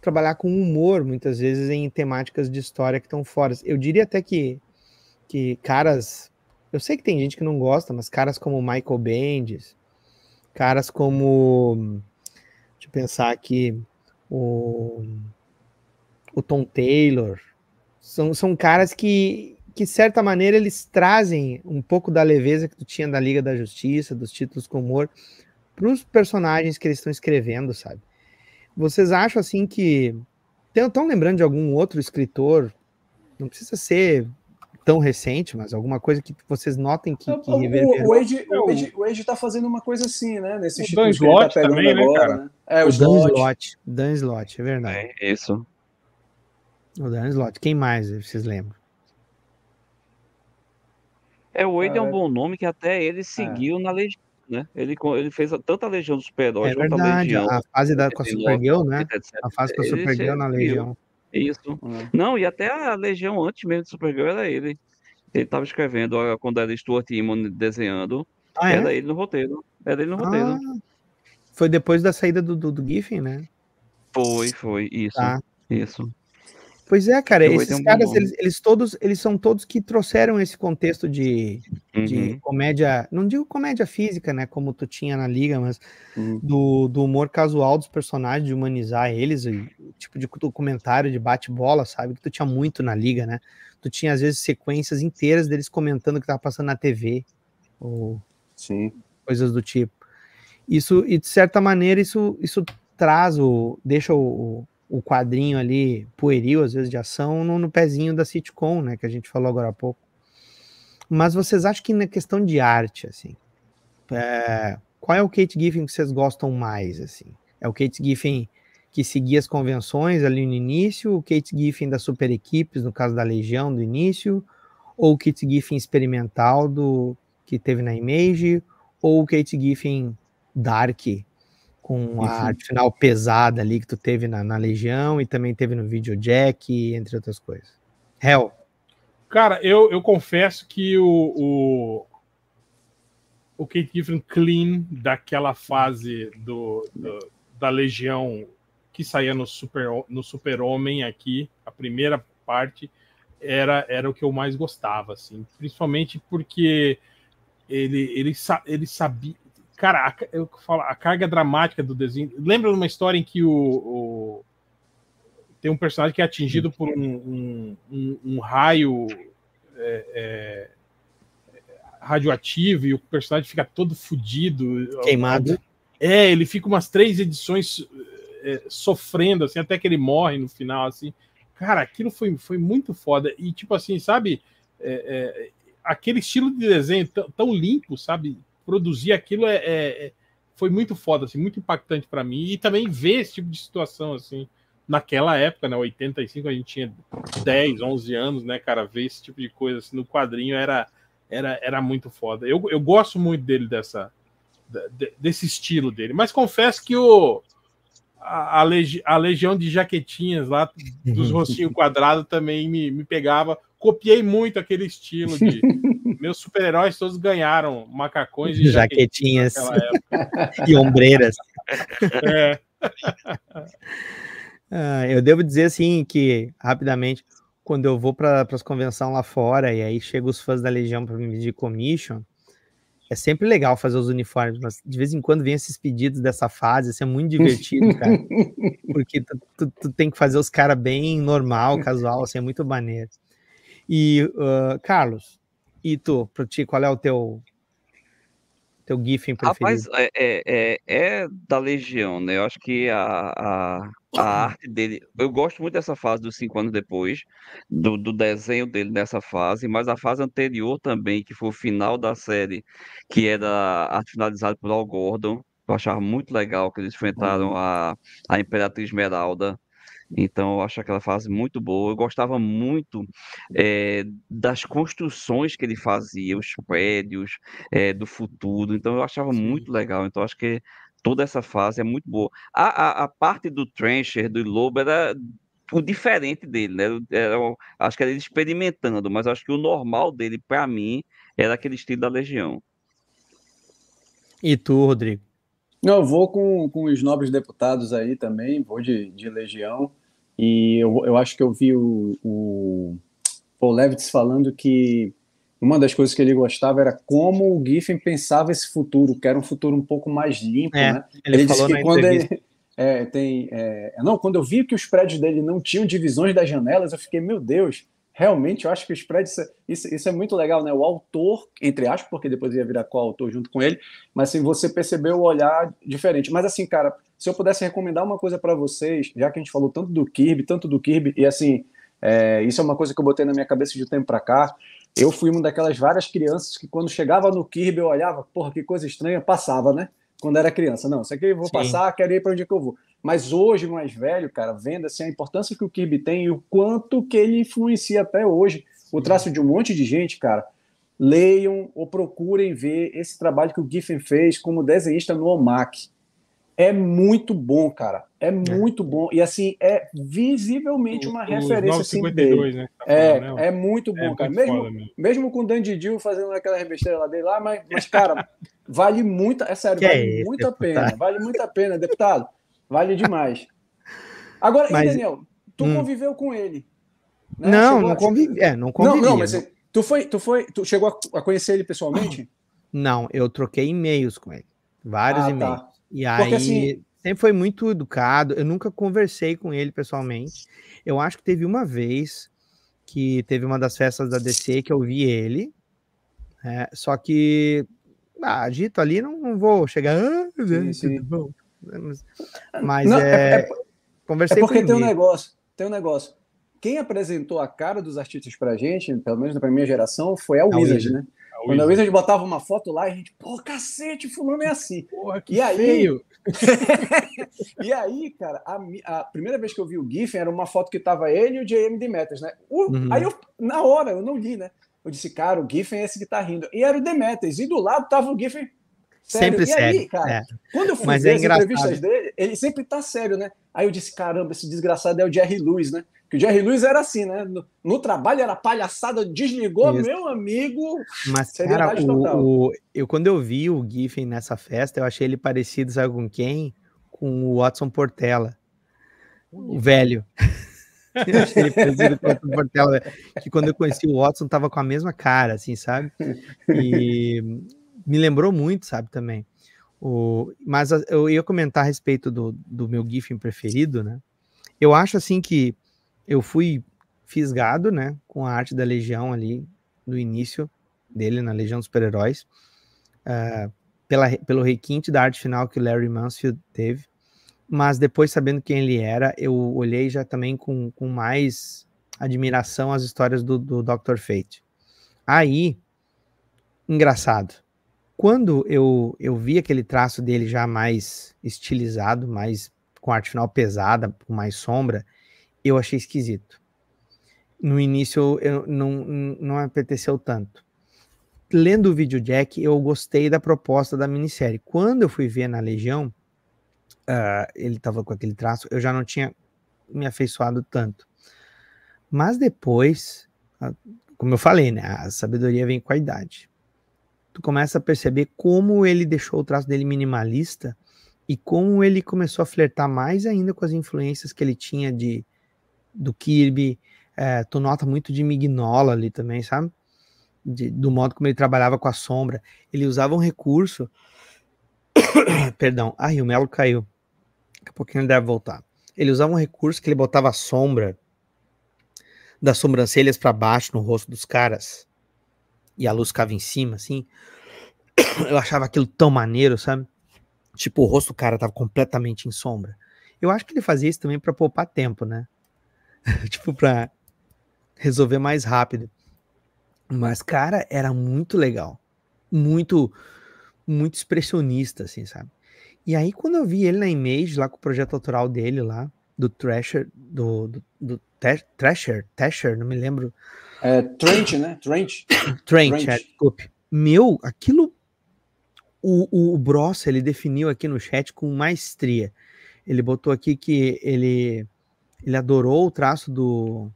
trabalhar com humor, muitas vezes, em temáticas de história que estão fora. Eu diria até que, que caras. Eu sei que tem gente que não gosta, mas caras como Michael Bendis, caras como. Deixa eu pensar aqui. O, o Tom Taylor. São, são caras que, que, de certa maneira, eles trazem um pouco da leveza que tu tinha da Liga da Justiça, dos títulos com humor, para os personagens que eles estão escrevendo, sabe? Vocês acham, assim, que. Estão lembrando de algum outro escritor? Não precisa ser tão recente, mas alguma coisa que vocês notem que, que o, reverberou. O o, o tá fazendo uma coisa assim, né? Nesse o Dan Slot tá também, né, agora, né, cara? Né? É, o, o Dan Slot. Dan Slot, é verdade. É, isso. O Dan Slot. Quem mais vocês lembram? É, o Wade é, um bom nome que até ele é. seguiu na Legião, né? Ele, ele fez tanta Legião dos Super-Heróis, é verdade, Legião, a fase da, com a Supergirl, né? Etc. A fase com a Supergirl na Legião. Isso. É. Não, e até a Legião antes mesmo de Supergirl era é ele. Ele estava escrevendo quando era Stuart Imon desenhando. Ah, é? era é? ele no roteiro. Era ele no ah, roteiro. Foi depois da saída do, do, do Giffen, né? Foi, foi. Isso. Tá. Isso. Pois é, cara, eu esses caras, um eles, eles, todos, eles são todos que trouxeram esse contexto de, uhum. de comédia, não digo comédia física, né, como tu tinha na Liga, mas uhum. do, do humor casual dos personagens, de humanizar eles, e, tipo de documentário de bate-bola, sabe, que tu tinha muito na Liga, né, tu tinha às vezes sequências inteiras deles comentando o que tava passando na TV, ou Sim. coisas do tipo. Isso, e de certa maneira, isso, isso traz o, deixa o, o quadrinho ali pueril, às vezes, de ação, no, no, pezinho da sitcom, né, que a gente falou agora há pouco. Mas vocês acham que na questão de arte, assim, é, qual é o Kate Giffen que vocês gostam mais, assim? É o Kate Giffen que seguia as convenções ali no início, o Kate Giffen das super equipes, no caso da Legião, do início, ou o Kate Giffen experimental do que teve na Image, ou o Kate Giffen Dark, com a arte final pesada ali que tu teve na, na Legião e também teve no vídeo Jack entre outras coisas. Hell. Cara, eu, eu confesso que o, o, o Kate Giffen Clean daquela fase do, do, da Legião que saía no Super, no Super Homem aqui, a primeira parte, era, era o que eu mais gostava, assim, principalmente porque ele, ele, ele sabia Cara, a, eu falo, a carga dramática do desenho. Lembra de uma história em que o, o, tem um personagem que é atingido por um, um, um raio é, é, radioativo e o personagem fica todo fudido. Queimado. É, ele fica umas três edições é, sofrendo, assim, até que ele morre no final, assim. Cara, aquilo foi, foi muito foda. E, tipo assim, sabe? É, é, aquele estilo de desenho tão limpo, sabe? produzir aquilo é, é, é, foi muito foda, assim, muito impactante para mim. E também ver esse tipo de situação, assim, naquela época, né, 85, a gente tinha 10, 11 anos, né, cara, ver esse tipo de coisa assim, no quadrinho era, era, era muito foda. Eu, eu gosto muito dele, dessa, desse estilo dele, mas confesso que o, a, a, legi, a legião de jaquetinhas lá, dos uhum. rostinhos quadrados, também me, me pegava. Copiei muito aquele estilo de meus super-heróis todos ganharam macacões e jaquetinhas, e ombreiras. É. ah, eu devo dizer assim que rapidamente quando eu vou para as convenções lá fora e aí chegam os fãs da Legião para me pedir commission, é sempre legal fazer os uniformes, mas de vez em quando vem esses pedidos dessa fase, isso é muito divertido, cara. Porque tu, tu, tu, tem que fazer os caras bem normal, casual, assim, é muito maneiro. E, uh, Carlos, e tu, para ti, qual é o teu teu GIF preferido? Rapaz, é, é, é, é, da Legião, né? Eu acho que a, a, a, arte dele. Eu gosto muito dessa fase dos cinco anos depois, do, do desenho dele nessa fase, mas a fase anterior também, que foi o final da série, que era arte finalizada por Al Gordon. Eu achava muito legal que eles enfrentaram uhum. a, a Imperatriz Esmeralda então, eu acho aquela fase muito boa. Eu gostava muito é, das construções que ele fazia, os prédios é, do futuro. Então, eu achava Sim. muito legal. Então, acho que toda essa fase é muito boa. A, a, a parte do Trencher, do Lobo, era o diferente dele, né? Era, acho que era ele experimentando, mas acho que o normal dele, para mim, era aquele estilo da Legião. E tu, Rodrigo? Eu vou com, com os nobres deputados aí também, vou de, de Legião. E eu, eu acho que eu vi o, o Paul Levitz falando que uma das coisas que ele gostava era como o Giffen pensava esse futuro, que era um futuro um pouco mais limpo, é, né? Ele, ele falou disse que quando entrevista. ele é, tem, é, não, quando eu vi que os prédios dele não tinham divisões das janelas, eu fiquei, meu Deus, realmente eu acho que o spread, é, isso, isso, é muito legal, né? O autor, entre aspas, porque depois ia virar coautor junto com ele, mas assim, você percebeu o olhar diferente. Mas assim, cara, se eu pudesse recomendar uma coisa para vocês, já que a gente falou tanto do Kirby, tanto do Kirby, e assim, é, isso é uma coisa que eu botei na minha cabeça de um tempo para cá, eu fui uma daquelas várias crianças que quando chegava no Kirby eu olhava, porra, que coisa estranha, passava, né? quando era criança. Não, isso aqui eu vou Sim. passar, quero ir para onde é que eu vou. Mas hoje, mais velho, cara, vendo assim, a importância que o Kirby tem e o quanto que ele influencia até hoje o traço de um monte de gente, cara. Leiam ou procurem ver esse trabalho que o Giffen fez como desenhista no OMAC. É muito bom, cara. É, é. muito é. bom. E assim, é visivelmente uma referência. 952, assim, né? Tá é, né? é muito bom, é cara. Muito mesmo, mesmo. mesmo com o Dan Didio fazendo aquela revesteira lá dele lá, mas, mas cara, Vale muito, é sério, que vale é muito a pena. Vale muito a pena, deputado. Vale demais. Agora, mas, Daniel, tu hum. conviveu com ele. Né? Não, não, a... convivi, é, não convivi. Não, não, né? mas você, tu foi, tu foi, tu chegou a conhecer ele pessoalmente? Não, eu troquei e-mails com ele. Vários ah, tá. e-mails. Tá. E aí assim, sempre foi muito educado. Eu nunca conversei com ele pessoalmente. Eu acho que teve uma vez que teve uma das festas da DC que eu vi ele. É, só que ah, dito ali, não, não vou chegar. Né, ah, sim, sim. Mas não, é, é, é, conversei é porque tem um negócio, tem um negócio. Quem apresentou a cara dos artistas pra gente, pelo menos na primeira geração, foi a, a Wizard, Wizard, né? A Quando a Wizard botava uma foto lá, a gente, pô, cacete, fulano é assim. Porra, que e aí, e aí, cara, a, a, primeira vez que eu vi o Giffen era uma foto que tava ele e o JM Demetrius, né? O, uhum. Aí eu, na hora, eu não li, né? Eu disse, cara, o Giffen é esse que tá rindo. E era o Demetres e do lado tava o Giffen. Sério. Sempre e sério. Aí, cara, é. quando eu fui Mas é ver é as entrevistas dele, ele sempre tá sério, né? Aí eu disse, caramba, esse desgraçado é o Jerry Lewis, né? Que o Jerry Lewis era assim, né? No, no trabalho era palhaçada, desligou, Isso. meu amigo. Mas, cara, o, o, eu, quando eu vi o Giffen nessa festa, eu achei ele parecido, sabe com quem? Com o Watson Portela. O velho. Né? que quando eu conheci o Watson tava com a mesma cara, assim, sabe? E me lembrou muito, sabe, também. O, mas ah, eu ia comentar a respeito do, do meu GIF preferido, né? Eu acho, assim, que eu fui fisgado, né, com a arte da Legião ali, no início dele, na Legião dos Super-Heróis, uh, pela, pelo requinte da arte final que Larry Mansfield teve mas depois sabendo quem ele era, eu olhei já também com, com mais admiração as histórias do, do Dr. Fate. Aí, engraçado, quando eu, eu vi aquele traço dele já mais estilizado, mais com arte final pesada, com mais sombra, eu achei esquisito. No início eu não, não apeteceu tanto. Lendo o vídeo Jack, eu gostei da proposta da minissérie. Quando eu fui ver na Legião, uh, ele estava com aquele traço, eu já não tinha me afeiçoado tanto. Mas depois, como eu falei, né, a sabedoria vem com a idade. Tu começa a perceber como ele deixou o traço dele minimalista e como ele começou a flertar mais ainda com as influências que ele tinha de do Kirby. É, tu nota muito de Mignola ali também, sabe? De, do modo como ele trabalhava com a sombra. Ele usava um recurso. Perdão. Ai, o Melo caiu. Daqui a pouquinho ele deve voltar. Ele usava um recurso que ele botava a sombra das sobrancelhas para baixo no rosto dos caras. E a luz ficava em cima, assim. Eu achava aquilo tão maneiro, sabe? Tipo, o rosto do cara tava completamente em sombra. Eu acho que ele fazia isso também para poupar tempo, né? tipo, pra resolver mais rápido. Mas, cara, era muito legal. Muito, muito expressionista, assim, sabe? E aí, quando eu vi ele na Image, lá com o projeto autoral dele lá, do Thrasher, do, do, do Thrasher, Thrasher, não me lembro. É, Trent, né? Trent. Trent, Trent. É, desculpe. Meu, aquilo. O, o, o Bross, ele definiu aqui no chat com maestria. Ele botou aqui que ele, ele adorou o traço do,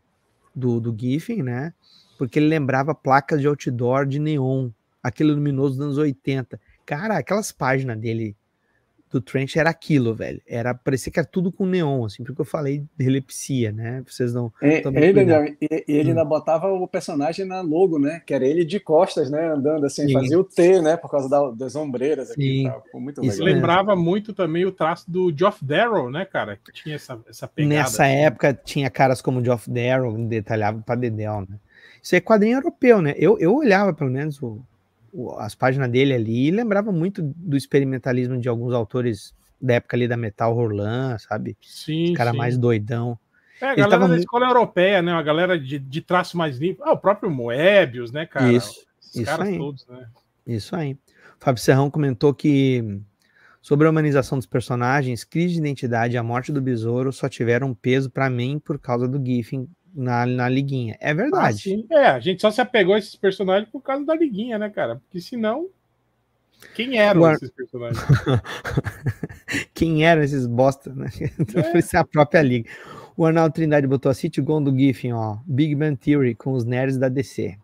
do, do Giffen, né? Porque ele lembrava placas de outdoor de neon, aquele luminoso dos anos 80. Cara, aquelas páginas dele do Trench era aquilo, velho. Era parecia que era tudo com neon, assim, porque eu falei de epilepsia, né? Vocês não. É, é ele, ele, ele hum. ainda botava o personagem na logo, né? Que era ele de costas, né? Andando assim, Sim. fazia o T, né? Por causa da, das ombreiras aqui muito Isso legal. lembrava muito também o traço do Geoff Darrow, né, cara? Que tinha essa, essa pegada. Nessa assim. época tinha caras como Geoff Darrow, detalhava pra Dedel, né? Isso é quadrinho europeu, né? Eu, eu olhava, pelo menos, o, as páginas dele ali lembrava muito do experimentalismo de alguns autores da época ali da Metal Roland, sabe? Sim. Esse cara sim. mais doidão. É, a galera da muito... escola europeia, né? a galera de, de traço mais limpo. Ah, o próprio Moebius, né, cara? Isso. Esses isso caras aí. todos, né? Isso aí. Fábio Serrão comentou que sobre a humanização dos personagens, crise de identidade e a morte do besouro só tiveram peso para mim por causa do Giffen na, na liguinha. É verdade. Ah, é, a gente só se apegou a esses personagens por causa da liguinha, né, cara? Porque senão. Quem eram Agora... esses personagens? Quem eram esses bosta, né? Então, é. é. a própria liga. O Arnaldo Trindade botou a City do Giffen, ó. Big Man Theory com os nerds da DC.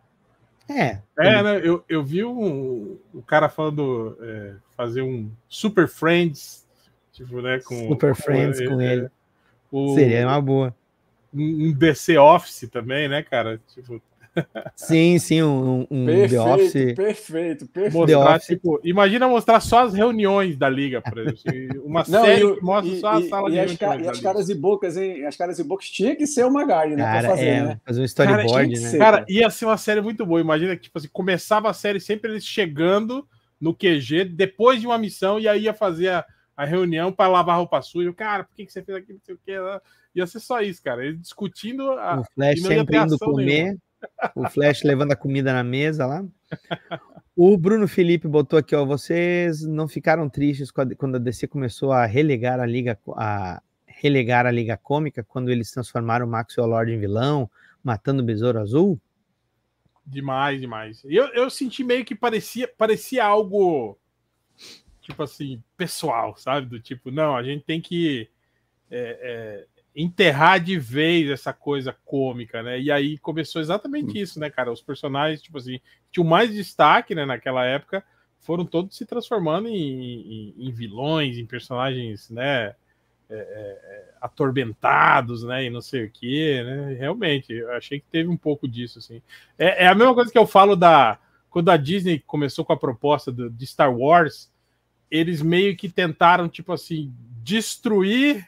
É. É, né? Eu, eu vi um, o cara falando é, fazer um Super Friends, tipo, né? Com, Super Friends com, é. ele. O, Seria uma boa um, DC BC Office também, né, cara? Tipo... Sim, sim, um, um perfeito, The Office. Perfeito, perfeito. Mostrar, office. Tipo, imagina mostrar só as reuniões da liga, por exemplo. Assim, uma Não, série e, que mostra e, só a e, sala e de as reuniões. E as caras e bocas, hein? As caras e bocas tinha que ser uma guide, né? Cara, fazer, é, né? fazer um storyboard, cara, né? cara, ia ser uma série muito boa. Imagina que, tipo assim, começava a série sempre eles chegando no QG, depois de uma missão, e aí ia fazer a, a reunião para lavar roupa suja. Cara, por que, que você fez aquilo? Não sei o que. Né? Ia ser só isso, cara. Ele discutindo a. O Flash sempre indo comer. Nenhuma. O Flash levando a comida na mesa lá. O Bruno Felipe botou aqui, ó. Vocês não ficaram tristes quando a DC começou a relegar a Liga, a relegar a Liga Cômica quando eles transformaram o Maxwell Lord em vilão, matando o Besouro Azul? Demais, demais. Eu, eu senti meio que parecia, parecia algo tipo assim, pessoal, sabe? Do tipo, não, a gente tem que. É, é, enterrar de vez essa coisa cômica, né? E aí começou exatamente hum. isso, né, cara? Os personagens, tipo assim, tinham mais destaque, né, naquela época, foram todos se transformando em, em, em vilões, em personagens, né, é, é, é atormentados, né, e não sei o que, né? Realmente, eu achei que teve um pouco disso, assim. É, é, a mesma coisa que eu falo da... Quando a Disney começou com a proposta do, de Star Wars, eles meio que tentaram, tipo assim, destruir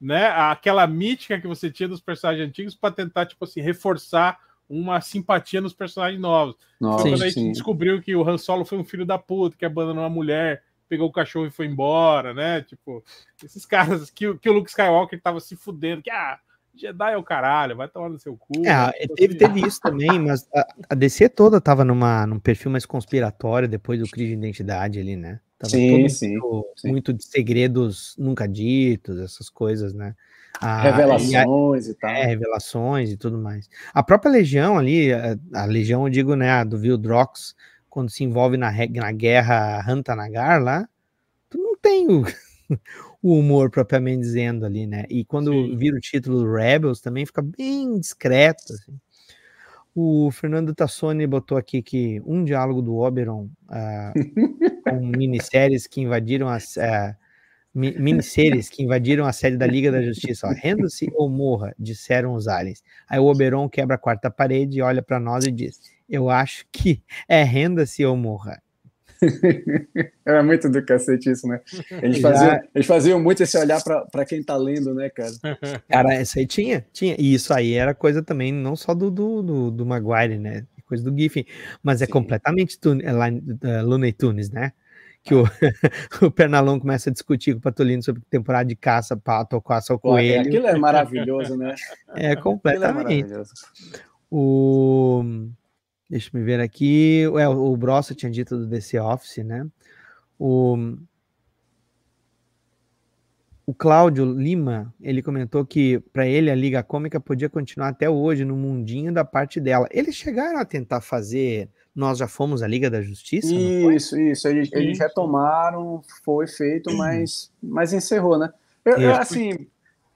né, aquela mítica que você tinha dos personagens antigos para tentar, tipo assim, reforçar uma simpatia nos personagens novos. Nossa, foi quando sim, a gente sim. descobriu que o Han Solo foi um filho da puta, que abandonou uma mulher, pegou o cachorro e foi embora, né? Tipo, esses caras que, que o Luke Skywalker tava se fudendo, que ah, Jedi é o caralho, vai tomar no seu cu. É, né, tipo teve, assim. teve, isso também, mas a, a DC toda tava numa, num perfil mais conspiratório depois do crime de identidade ali, né? Tava sim, sim, muito, sim. muito de segredos nunca ditos, essas coisas, né? Ah, a, revelações e, a, é, e tal. É, revelações e tudo mais. A própria Legião ali, a, eh, a Legião, eu digo, né, a do Vildrox, quando se envolve na, na guerra Hantanagar lá, tu não tem o, o, humor propriamente dizendo ali, né? E quando Sim. vira o título Rebels também fica bem discreto. Assim. O Fernando Tassoni botou aqui que um diálogo do Oberon uh, com minisséries que invadiram as. Uh, eh, minisséries que invadiram a série da Liga da Justiça. Renda-se ou morra, disseram os aliens. Aí o Oberon quebra a quarta parede, e olha para nós e diz: Eu acho que é renda-se ou morra. Era muito do cacete isso, né? Eles faziam, muito esse olhar para quem tá lendo, né, cara? Cara, essa aí tinha, tinha. E isso aí era coisa também, não só do, do, do, do Maguire, né? Coisa do Giffen, mas é Sim. completamente tune, é, uh, Looney Tunes, né? que o, ah. o Pernalão começa a discutir com o Patolino sobre temporada de caça, pato ou caça ao é, coelho. Aquilo é maravilhoso, né? É, é, completamente. É o, Deixa eu ver aqui. É, o Brossa tinha dito do DC Office, né? O, o Cláudio Lima, ele comentou que para ele a Liga Cômica podia continuar até hoje no mundinho da parte dela. Eles chegaram a tentar fazer Nós Já Fomos a Liga da Justiça? Isso, isso. Eles, isso. retomaram, foi feito, mas, mas encerrou, né? Eu, eu, assim,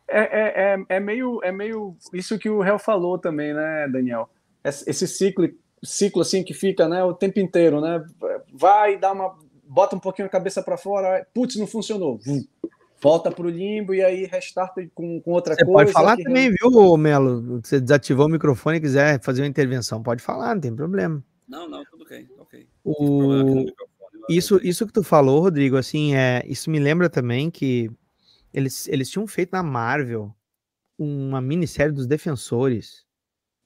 é, é, é, é, meio, é meio isso que o réu falou também, né, Daniel? Esse ciclo ciclo assim que fica, né, o tempo inteiro, né? Vai dá uma bota um pouquinho a cabeça para fora, putz, não funcionou. Volta para o limbo e aí restarta com, com outra você coisa. Pode falar também, é- viu, Melo? Você desativou o microfone e quiser fazer uma intervenção, pode falar, não tem problema. Não, não, tudo bem, ok. O... Isso, isso que tu falou, Rodrigo, assim, é, isso me lembra também que eles, eles tinham feito na Marvel uma minissérie dos Defensores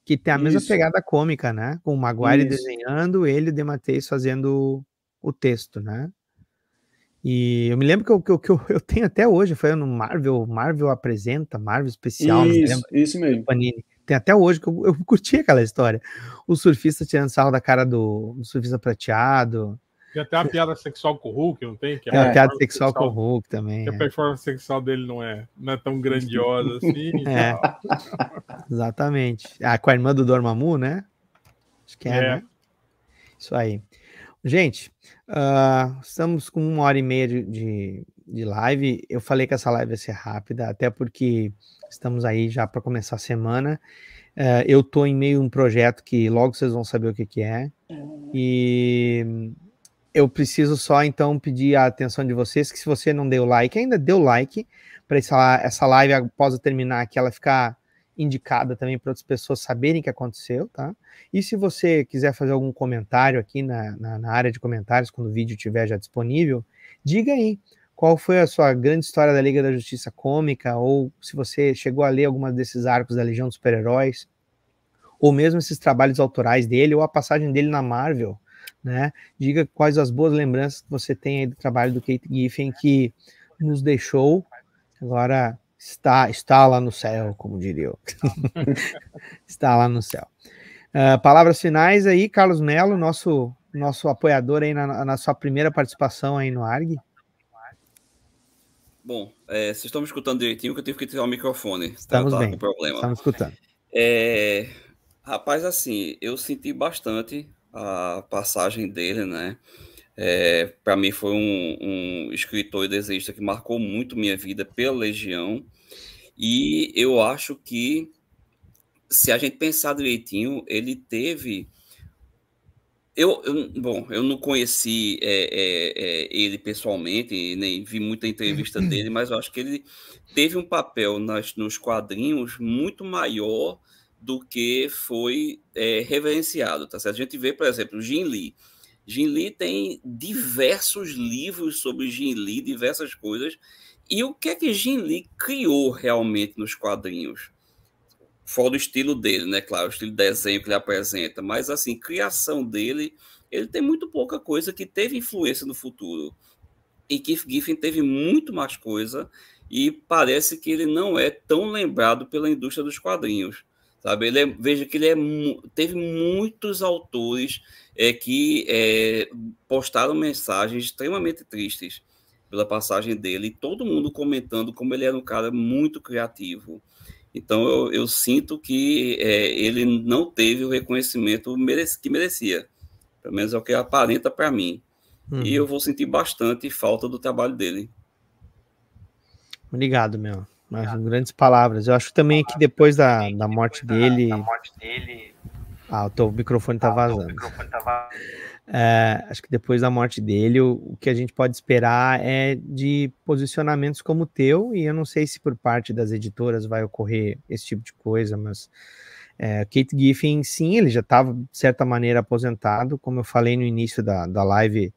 que tem a mesma pegada cômica, né? Com o Maguire Isso. desenhando, ele e o Demateis fazendo o texto, né? E eu me lembro que eu, que, eu, que eu, tenho até hoje, foi no Marvel, Marvel apresenta, Marvel especial. Isso, isso mesmo. Panini. Tem até hoje que eu, eu curti aquela história. O surfista tirando sarro da cara do surfista prateado. Tem até uma piada sexual com o Hulk, não tem? Que é uma piada sexual, sexual, com o Hulk também. Que é. a performance sexual dele não é, não é tão grandiosa assim. é. Exatamente. Ah, com a irmã do Dormammu, né? Acho que é, é. Né? Isso aí. Gente, uh, estamos com uma hora e meia de, de, de live. Eu falei que essa live ia ser rápida, até porque estamos aí já para começar a semana. Uh, eu estou em meio a um projeto que logo vocês vão saber o que, que é. é. E eu preciso só então pedir a atenção de vocês que se você não deu like, ainda deu like para essa, essa live após eu terminar que ela ficar indicada também para outras pessoas saberem o que aconteceu, tá? E se você quiser fazer algum comentário aqui na, na, na área de comentários, quando o vídeo estiver já disponível, diga aí qual foi a sua grande história da Liga da Justiça Cômica, ou se você chegou a ler alguma desses arcos da Legião dos Super-Heróis, ou mesmo esses trabalhos autorais dele, ou a passagem dele na Marvel, né? Diga quais as boas lembranças que você tem aí do trabalho do Kate Giffen que nos deixou, agora está, está lá no céu, como diria eu. está lá no céu. Uh, palavras finais aí, Carlos Melo, nosso nosso apoiador aí na, na sua primeira participação aí no ARG. Bom, é, vocês estão me escutando direitinho que eu tive que tirar o microfone. Estamos bem, com problema. estamos escutando. É, rapaz, assim, eu senti bastante a passagem dele, né? É, para mim foi um, um escritor e desenhista que marcou muito minha vida pela Legião e eu acho que se a gente pensar direitinho ele teve eu, eu bom eu não conheci é, é, é ele pessoalmente nem vi muita entrevista dele mas eu acho que ele teve um papel nas, nos quadrinhos muito maior do que foi é, reverenciado, tá Se A gente vê, por exemplo, Jin Lee. Jin Lee tem diversos livros sobre Jin Lee, diversas coisas. E o que é que Jin Lee criou realmente nos quadrinhos? Fora o estilo dele, né? Claro, o estilo de desenho que ele apresenta, mas assim, criação dele, ele tem muito pouca coisa que teve influência no futuro. E Keith Giffen teve muito mais coisa e parece que ele não é tão lembrado pela indústria dos quadrinhos. Sabe? Ele é, veja que ele é, teve muitos autores é, que é, postaram mensagens extremamente tristes pela passagem dele, todo mundo comentando como ele era um cara muito criativo. Então eu, eu sinto que é, ele não teve o reconhecimento que merecia, pelo menos é o que aparenta para mim. Uhum. E eu vou sentir bastante falta do trabalho dele. Obrigado, meu. Mas com tá. grandes palavras. Eu acho também que depois da, da morte dele. morte dele... Ah, o teu microfone tá ah, vazando. Microfone tá vazando. É, acho que depois da morte dele, o, o, que a gente pode esperar é de posicionamentos como o teu, e eu não sei se por parte das editoras vai ocorrer esse tipo de coisa, mas é, Kate Giffen, sim, ele já estava, de certa maneira, aposentado, como eu falei no início da, da live,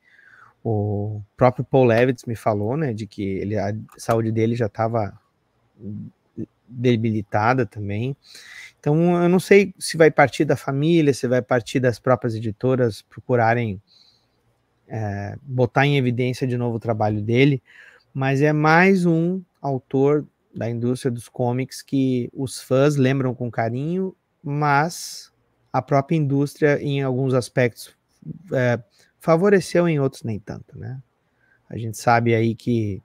o próprio Paul Levitz me falou, né, de que ele, a saúde dele já estava debilitada também. Então, eu não sei se vai partir da família, se vai partir das próprias editoras procurarem é, botar em evidência de novo o trabalho dele, mas é mais um autor da indústria dos comics que os fãs lembram com carinho, mas a própria indústria, em alguns aspectos, é, favoreceu, em outros nem tanto, né? A gente sabe aí que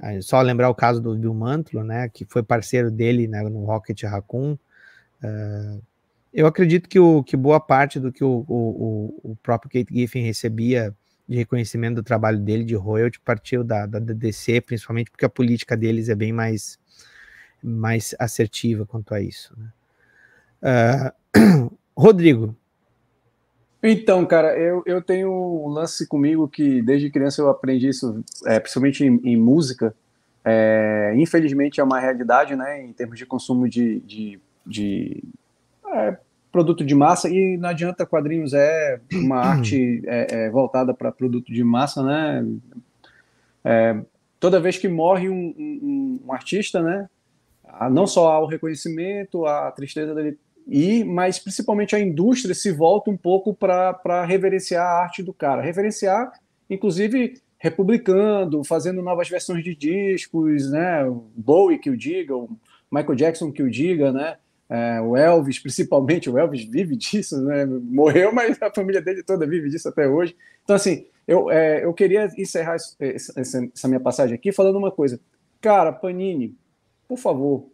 é, só lembrar o caso do Bill Mantlo, né, que foi parceiro dele né, no Rocket Raccoon. Uh, eu acredito que, o, que boa parte do que o, o, o próprio Kate Giffen recebia de reconhecimento do trabalho dele, de royalty, partiu da, da DC, principalmente porque a política deles é bem mais, mais assertiva quanto a isso. Né? Uh, Rodrigo, então, cara, eu, eu tenho um lance comigo que desde criança eu aprendi isso, é, principalmente em, em música. É, infelizmente é uma realidade, né, em termos de consumo de, de, de é, produto de massa e não adianta quadrinhos é uma hum. arte é, é voltada para produto de massa, né? É, toda vez que morre um, um, um, artista, né? Não só há o reconhecimento, a tristeza dele e mas principalmente a indústria se volta um pouco para reverenciar a arte do cara, reverenciar, inclusive republicando, fazendo novas versões de discos, né? Bowie que o diga, o Michael Jackson que o diga, né? É, o Elvis, principalmente, o Elvis vive disso, né? Morreu, mas a família dele toda vive disso até hoje. Então, assim, eu, é, eu queria encerrar essa, essa minha passagem aqui falando uma coisa. Cara, Panini, por favor,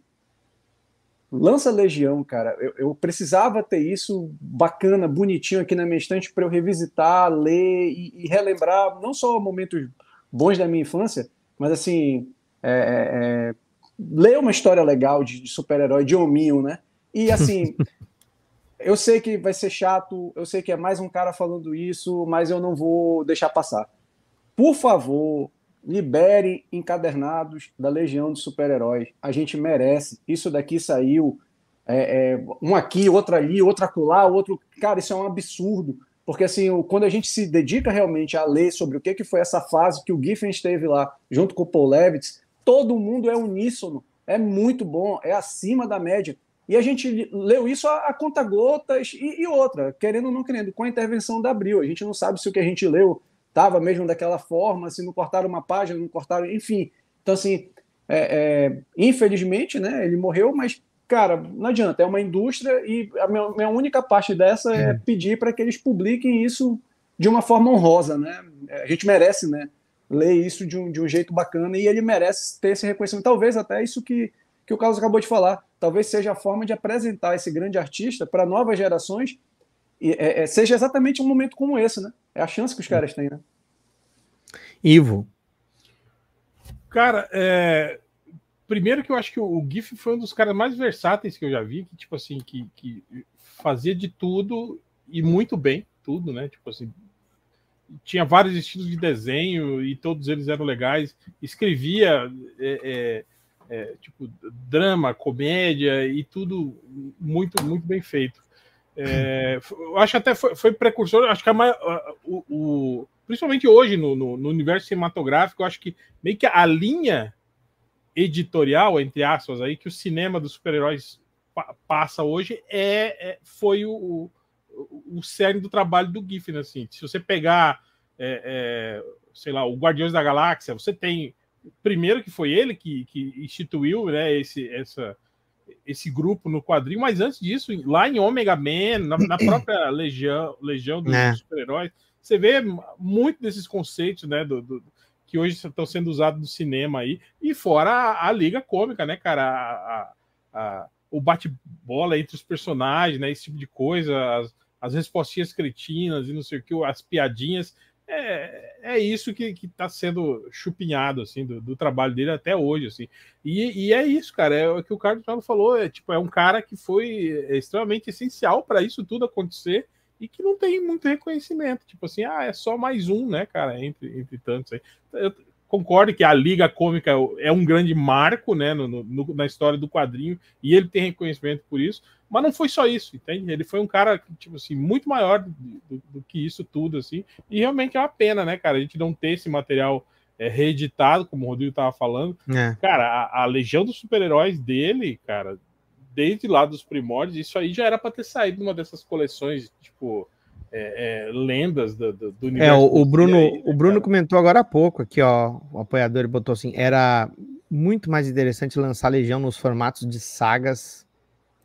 Lança Legião, cara. Eu, eu, precisava ter isso bacana, bonitinho aqui na minha estante para eu revisitar, ler e, e, relembrar não só momentos bons da minha infância, mas assim é, é, é ler uma história legal de, de super-herói, de hominho, né? E assim, eu sei que vai ser chato, eu sei que é mais um cara falando isso, mas eu não vou deixar passar. Por favor, libere encadernados da Legião dos Super-Heróis. A gente merece. Isso daqui saiu, é, é, um aqui, outro ali, outro acolá, outro. Cara, isso é um absurdo. Porque, assim, quando a gente se dedica realmente a ler sobre o que, que foi essa fase que o Giffen esteve lá, junto com o Paul Levitz, todo mundo é uníssono. É muito bom, é acima da média. E a gente leu isso a, a conta gotas e, e outra, querendo ou não querendo, com a intervenção da Abril. A gente não sabe se o que a gente leu estava mesmo daquela forma, se não cortaram uma página, não cortaram, enfim. Então, assim, é, é, infelizmente, né, ele morreu, mas, cara, não adianta, é uma indústria e a minha, minha única parte dessa é, é pedir para que eles publiquem isso de uma forma honrosa, né? É, a gente merece, né, ler isso de um, de um jeito bacana e ele merece ter esse reconhecimento. Talvez até isso que, que o Carlos acabou de falar, talvez seja a forma de apresentar esse grande artista para novas gerações e, é, é, seja exatamente um momento como esse, né? É a chance que os é. caras têm, né? Ivo. Cara, é... primeiro que eu acho que o GIF foi um dos caras mais versáteis que eu já vi, que, tipo assim, que, que fazia de tudo e muito bem, tudo, né? Tipo assim, tinha vários estilos de desenho e todos eles eram legais. Escrevia é, é, é, tipo drama, comédia e tudo muito muito bem feito. É, eu acho até foi, foi precursor, acho que a, a, o, o, principalmente hoje no, no, no, universo cinematográfico, eu acho que meio que a linha editorial, entre aspas, aí, que o cinema dos super-heróis pa passa hoje é, é foi o, o, o, cerne do trabalho do Giffen. Assim. Se você pegar, é, é sei lá, o Guardiões da Galáxia, você tem. Primeiro que foi ele que, que instituiu né, esse, essa, esse grupo no quadrinho, mas antes disso, lá em Omega Man, na, na própria Legião, Legião dos é. Super-Heróis, você vê muito desses conceitos, né, do, do que hoje estão sendo usados no cinema aí, e fora a, a Liga Cômica, né, cara, a, a, o bate-bola entre os personagens, né, esse tipo de coisa, as, as respostinhas cretinas e não sei o que, as piadinhas, é, é isso que, está sendo chupinhado, assim, do, do, trabalho dele até hoje, assim. E, e, é isso, cara, é o que o Carlos Paulo falou, é, tipo, é um cara que foi é, extremamente essencial para isso tudo acontecer e que não tem muito reconhecimento, tipo assim, ah, é só mais um, né, cara, entre, entre tantos aí. Eu, concordo que a Liga Cômica é um grande marco né, no, no, na história do quadrinho e ele tem reconhecimento por isso, mas não foi só isso, entende? Ele foi um cara tipo assim, muito maior do, do, do que isso tudo, assim, e realmente é uma pena, né, cara, a gente não ter esse material é, reeditado, como o Rodrigo estava falando. É. Cara, a, a legião dos super-heróis dele, cara, desde lá dos primórdios, isso aí já era para ter saído numa dessas coleções, tipo é, é, lendas do, do, do, é, universo. É, o, Bruno, aí, né, o Bruno comentou agora há pouco aqui, ó. O apoiador botou assim: era muito mais interessante lançar Legião nos formatos de sagas,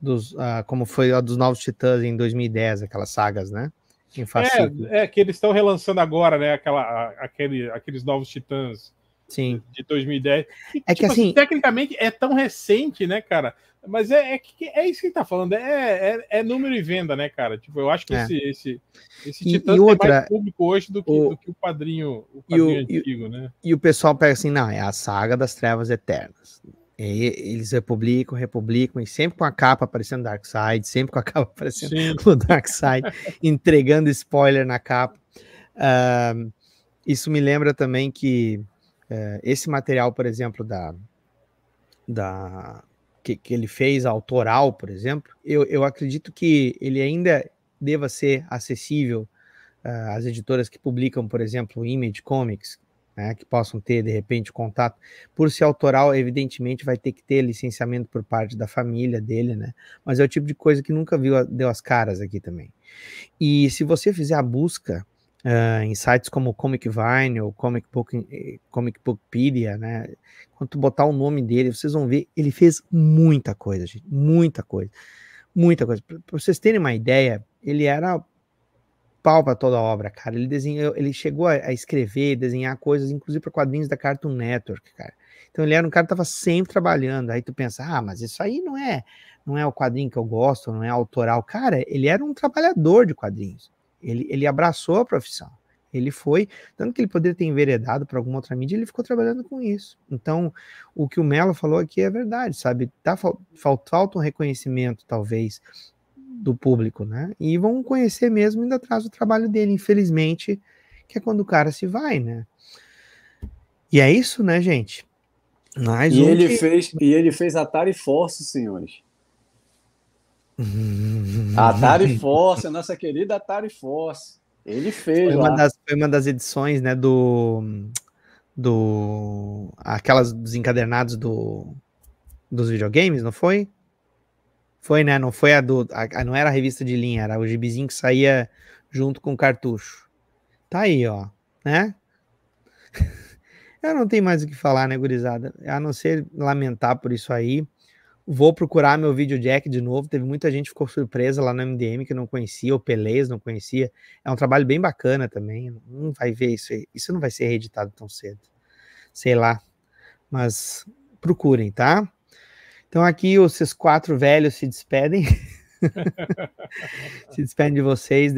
dos, uh, como foi a dos Novos Titãs em 2010, aquelas sagas, né? É, é, que eles estão relançando agora, né? Aquela, aquele, aqueles Novos Titãs Sim. De 2010. E, é tipo, que assim. Tecnicamente é tão recente, né, cara? Mas é, é, é isso que ele tá falando. É, é, é, número e venda, né, cara? Tipo, eu acho que é. esse, esse, esse Titã tem outra, mais público hoje do que o, do que o padrinho, o padrinho e o, antigo, e, né? E o pessoal pega assim, não, é a saga das trevas eternas. E eles republicam, republicam, e sempre com a capa aparecendo Dark Side, sempre com a capa aparecendo Sim. o Dark Side, entregando spoiler na capa. Uh, isso me lembra também que é, esse material, por exemplo, da, da que, que, ele fez, autoral, por exemplo, eu, eu acredito que ele ainda deva ser acessível uh, às editoras que publicam, por exemplo, Image Comics, né, que possam ter, de repente, contato. Por ser autoral, evidentemente, vai ter que ter licenciamento por parte da família dele, né? Mas é o tipo de coisa que nunca viu, deu as caras aqui também. E se você fizer a busca uh, em sites como Comic Vine ou Comic Book, eh, Comic Bookpedia, né? Quando tu botar o nome dele, vocês vão ver, ele fez muita coisa, gente, muita coisa, muita coisa. Para vocês terem uma ideia, ele era pau para toda a obra, cara. Ele desenhou, ele chegou a, a escrever, desenhar coisas, inclusive para quadrinhos da Cartoon Network, cara. Então ele era um cara que estava sempre trabalhando. Aí tu pensa, ah, mas isso aí não é, não é o quadrinho que eu gosto, não é autoral. Cara, ele era um trabalhador de quadrinhos. Ele, ele abraçou a profissão. Ele foi, tanto que ele poderia ter enveredado para alguma outra mídia, ele ficou trabalhando com isso. Então, o que o Mello falou aqui é verdade, sabe? Tá, falta, falta um reconhecimento, talvez, do público, né? E vão conhecer mesmo ainda atrás do trabalho dele, infelizmente, que é quando o cara se vai, né? E é isso, né, gente? Mais e um ele que... fez e ele fez Atari Force, senhores. Atari Force, a nossa querida Atari Force. Ele fez. Foi uma, das, foi uma das, edições, né, do. Do. Aquelas dos encadernados do, dos videogames, não foi? Foi, né? Não foi a do. A, não era a revista de linha, era o gibizinho que saía junto com o cartucho. Tá aí, ó. Né? Eu não tenho mais o que falar, né, gurizada? A não ser lamentar por isso aí. Vou procurar meu vídeo jack de novo. Teve muita gente que ficou surpresa lá no MDM que não conhecia, o Pelez não conhecia. É um trabalho bem bacana também. Não vai ver isso. Isso não vai ser reeditado tão cedo. Sei lá. Mas procurem, tá? Então aqui os quatro velhos se despedem. Se despedem de vocês,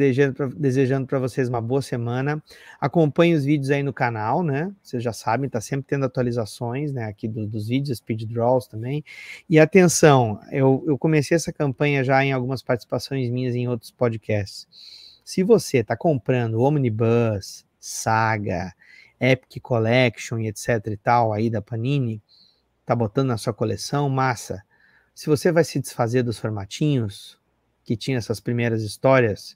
desejando para vocês uma boa semana. Acompanhe os vídeos aí no canal, né? Vocês já sabem, tá sempre tendo atualizações, né? Aqui do, dos vídeos, speed draws também. E atenção, eu, eu comecei essa campanha já em algumas participações minhas em outros podcasts. Se você está comprando Omnibus, Saga, Epic Collection e etc e tal aí da Panini, tá botando na sua coleção, massa se você vai se desfazer dos formatinhos que tinha essas primeiras histórias,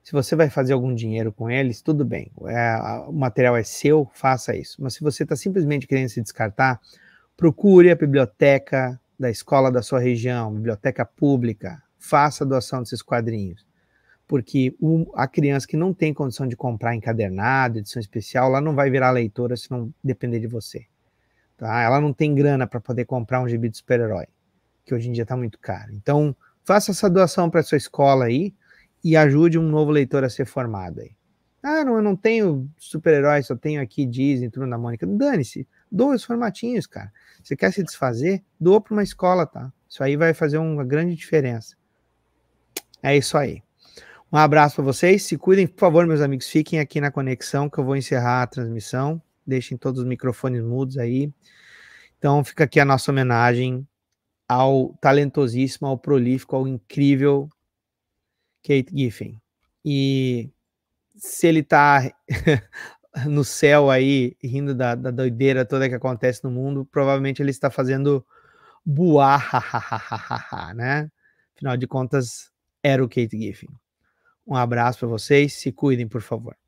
se você vai fazer algum dinheiro com eles, tudo bem. É, o material é seu, faça isso. Mas se você está simplesmente querendo se descartar, procure a biblioteca da escola da sua região, biblioteca pública, faça a doação desses quadrinhos. Porque a criança que não tem condição de comprar encadernado, edição especial, ela não vai virar leitora se não depender de você. Tá? Ela não tem grana para poder comprar um gibi de super-herói que hoje em dia está muito caro. Então, faça essa doação para sua escola aí e ajude um novo leitor a ser formado aí. Ah, não, eu não tenho super-herói, só tenho aqui Disney, Turma da Mônica. Dane-se, doa os formatinhos, cara. Você quer se desfazer? Doa para uma escola, tá? Isso aí vai fazer uma grande diferença. É isso aí. Um abraço para vocês. Se cuidem, por favor, meus amigos. Fiquem aqui na conexão que eu vou encerrar a transmissão. Deixem todos os microfones mudos aí. Então fica aqui a nossa homenagem ao talentosíssimo, ao prolífico, ao incrível Kate Giffen. E se ele está no céu aí, rindo da, da doideira toda que acontece no mundo, provavelmente ele está fazendo buá, né? Afinal de contas, era o Kate Giffen. Um abraço para vocês, se cuidem, por favor.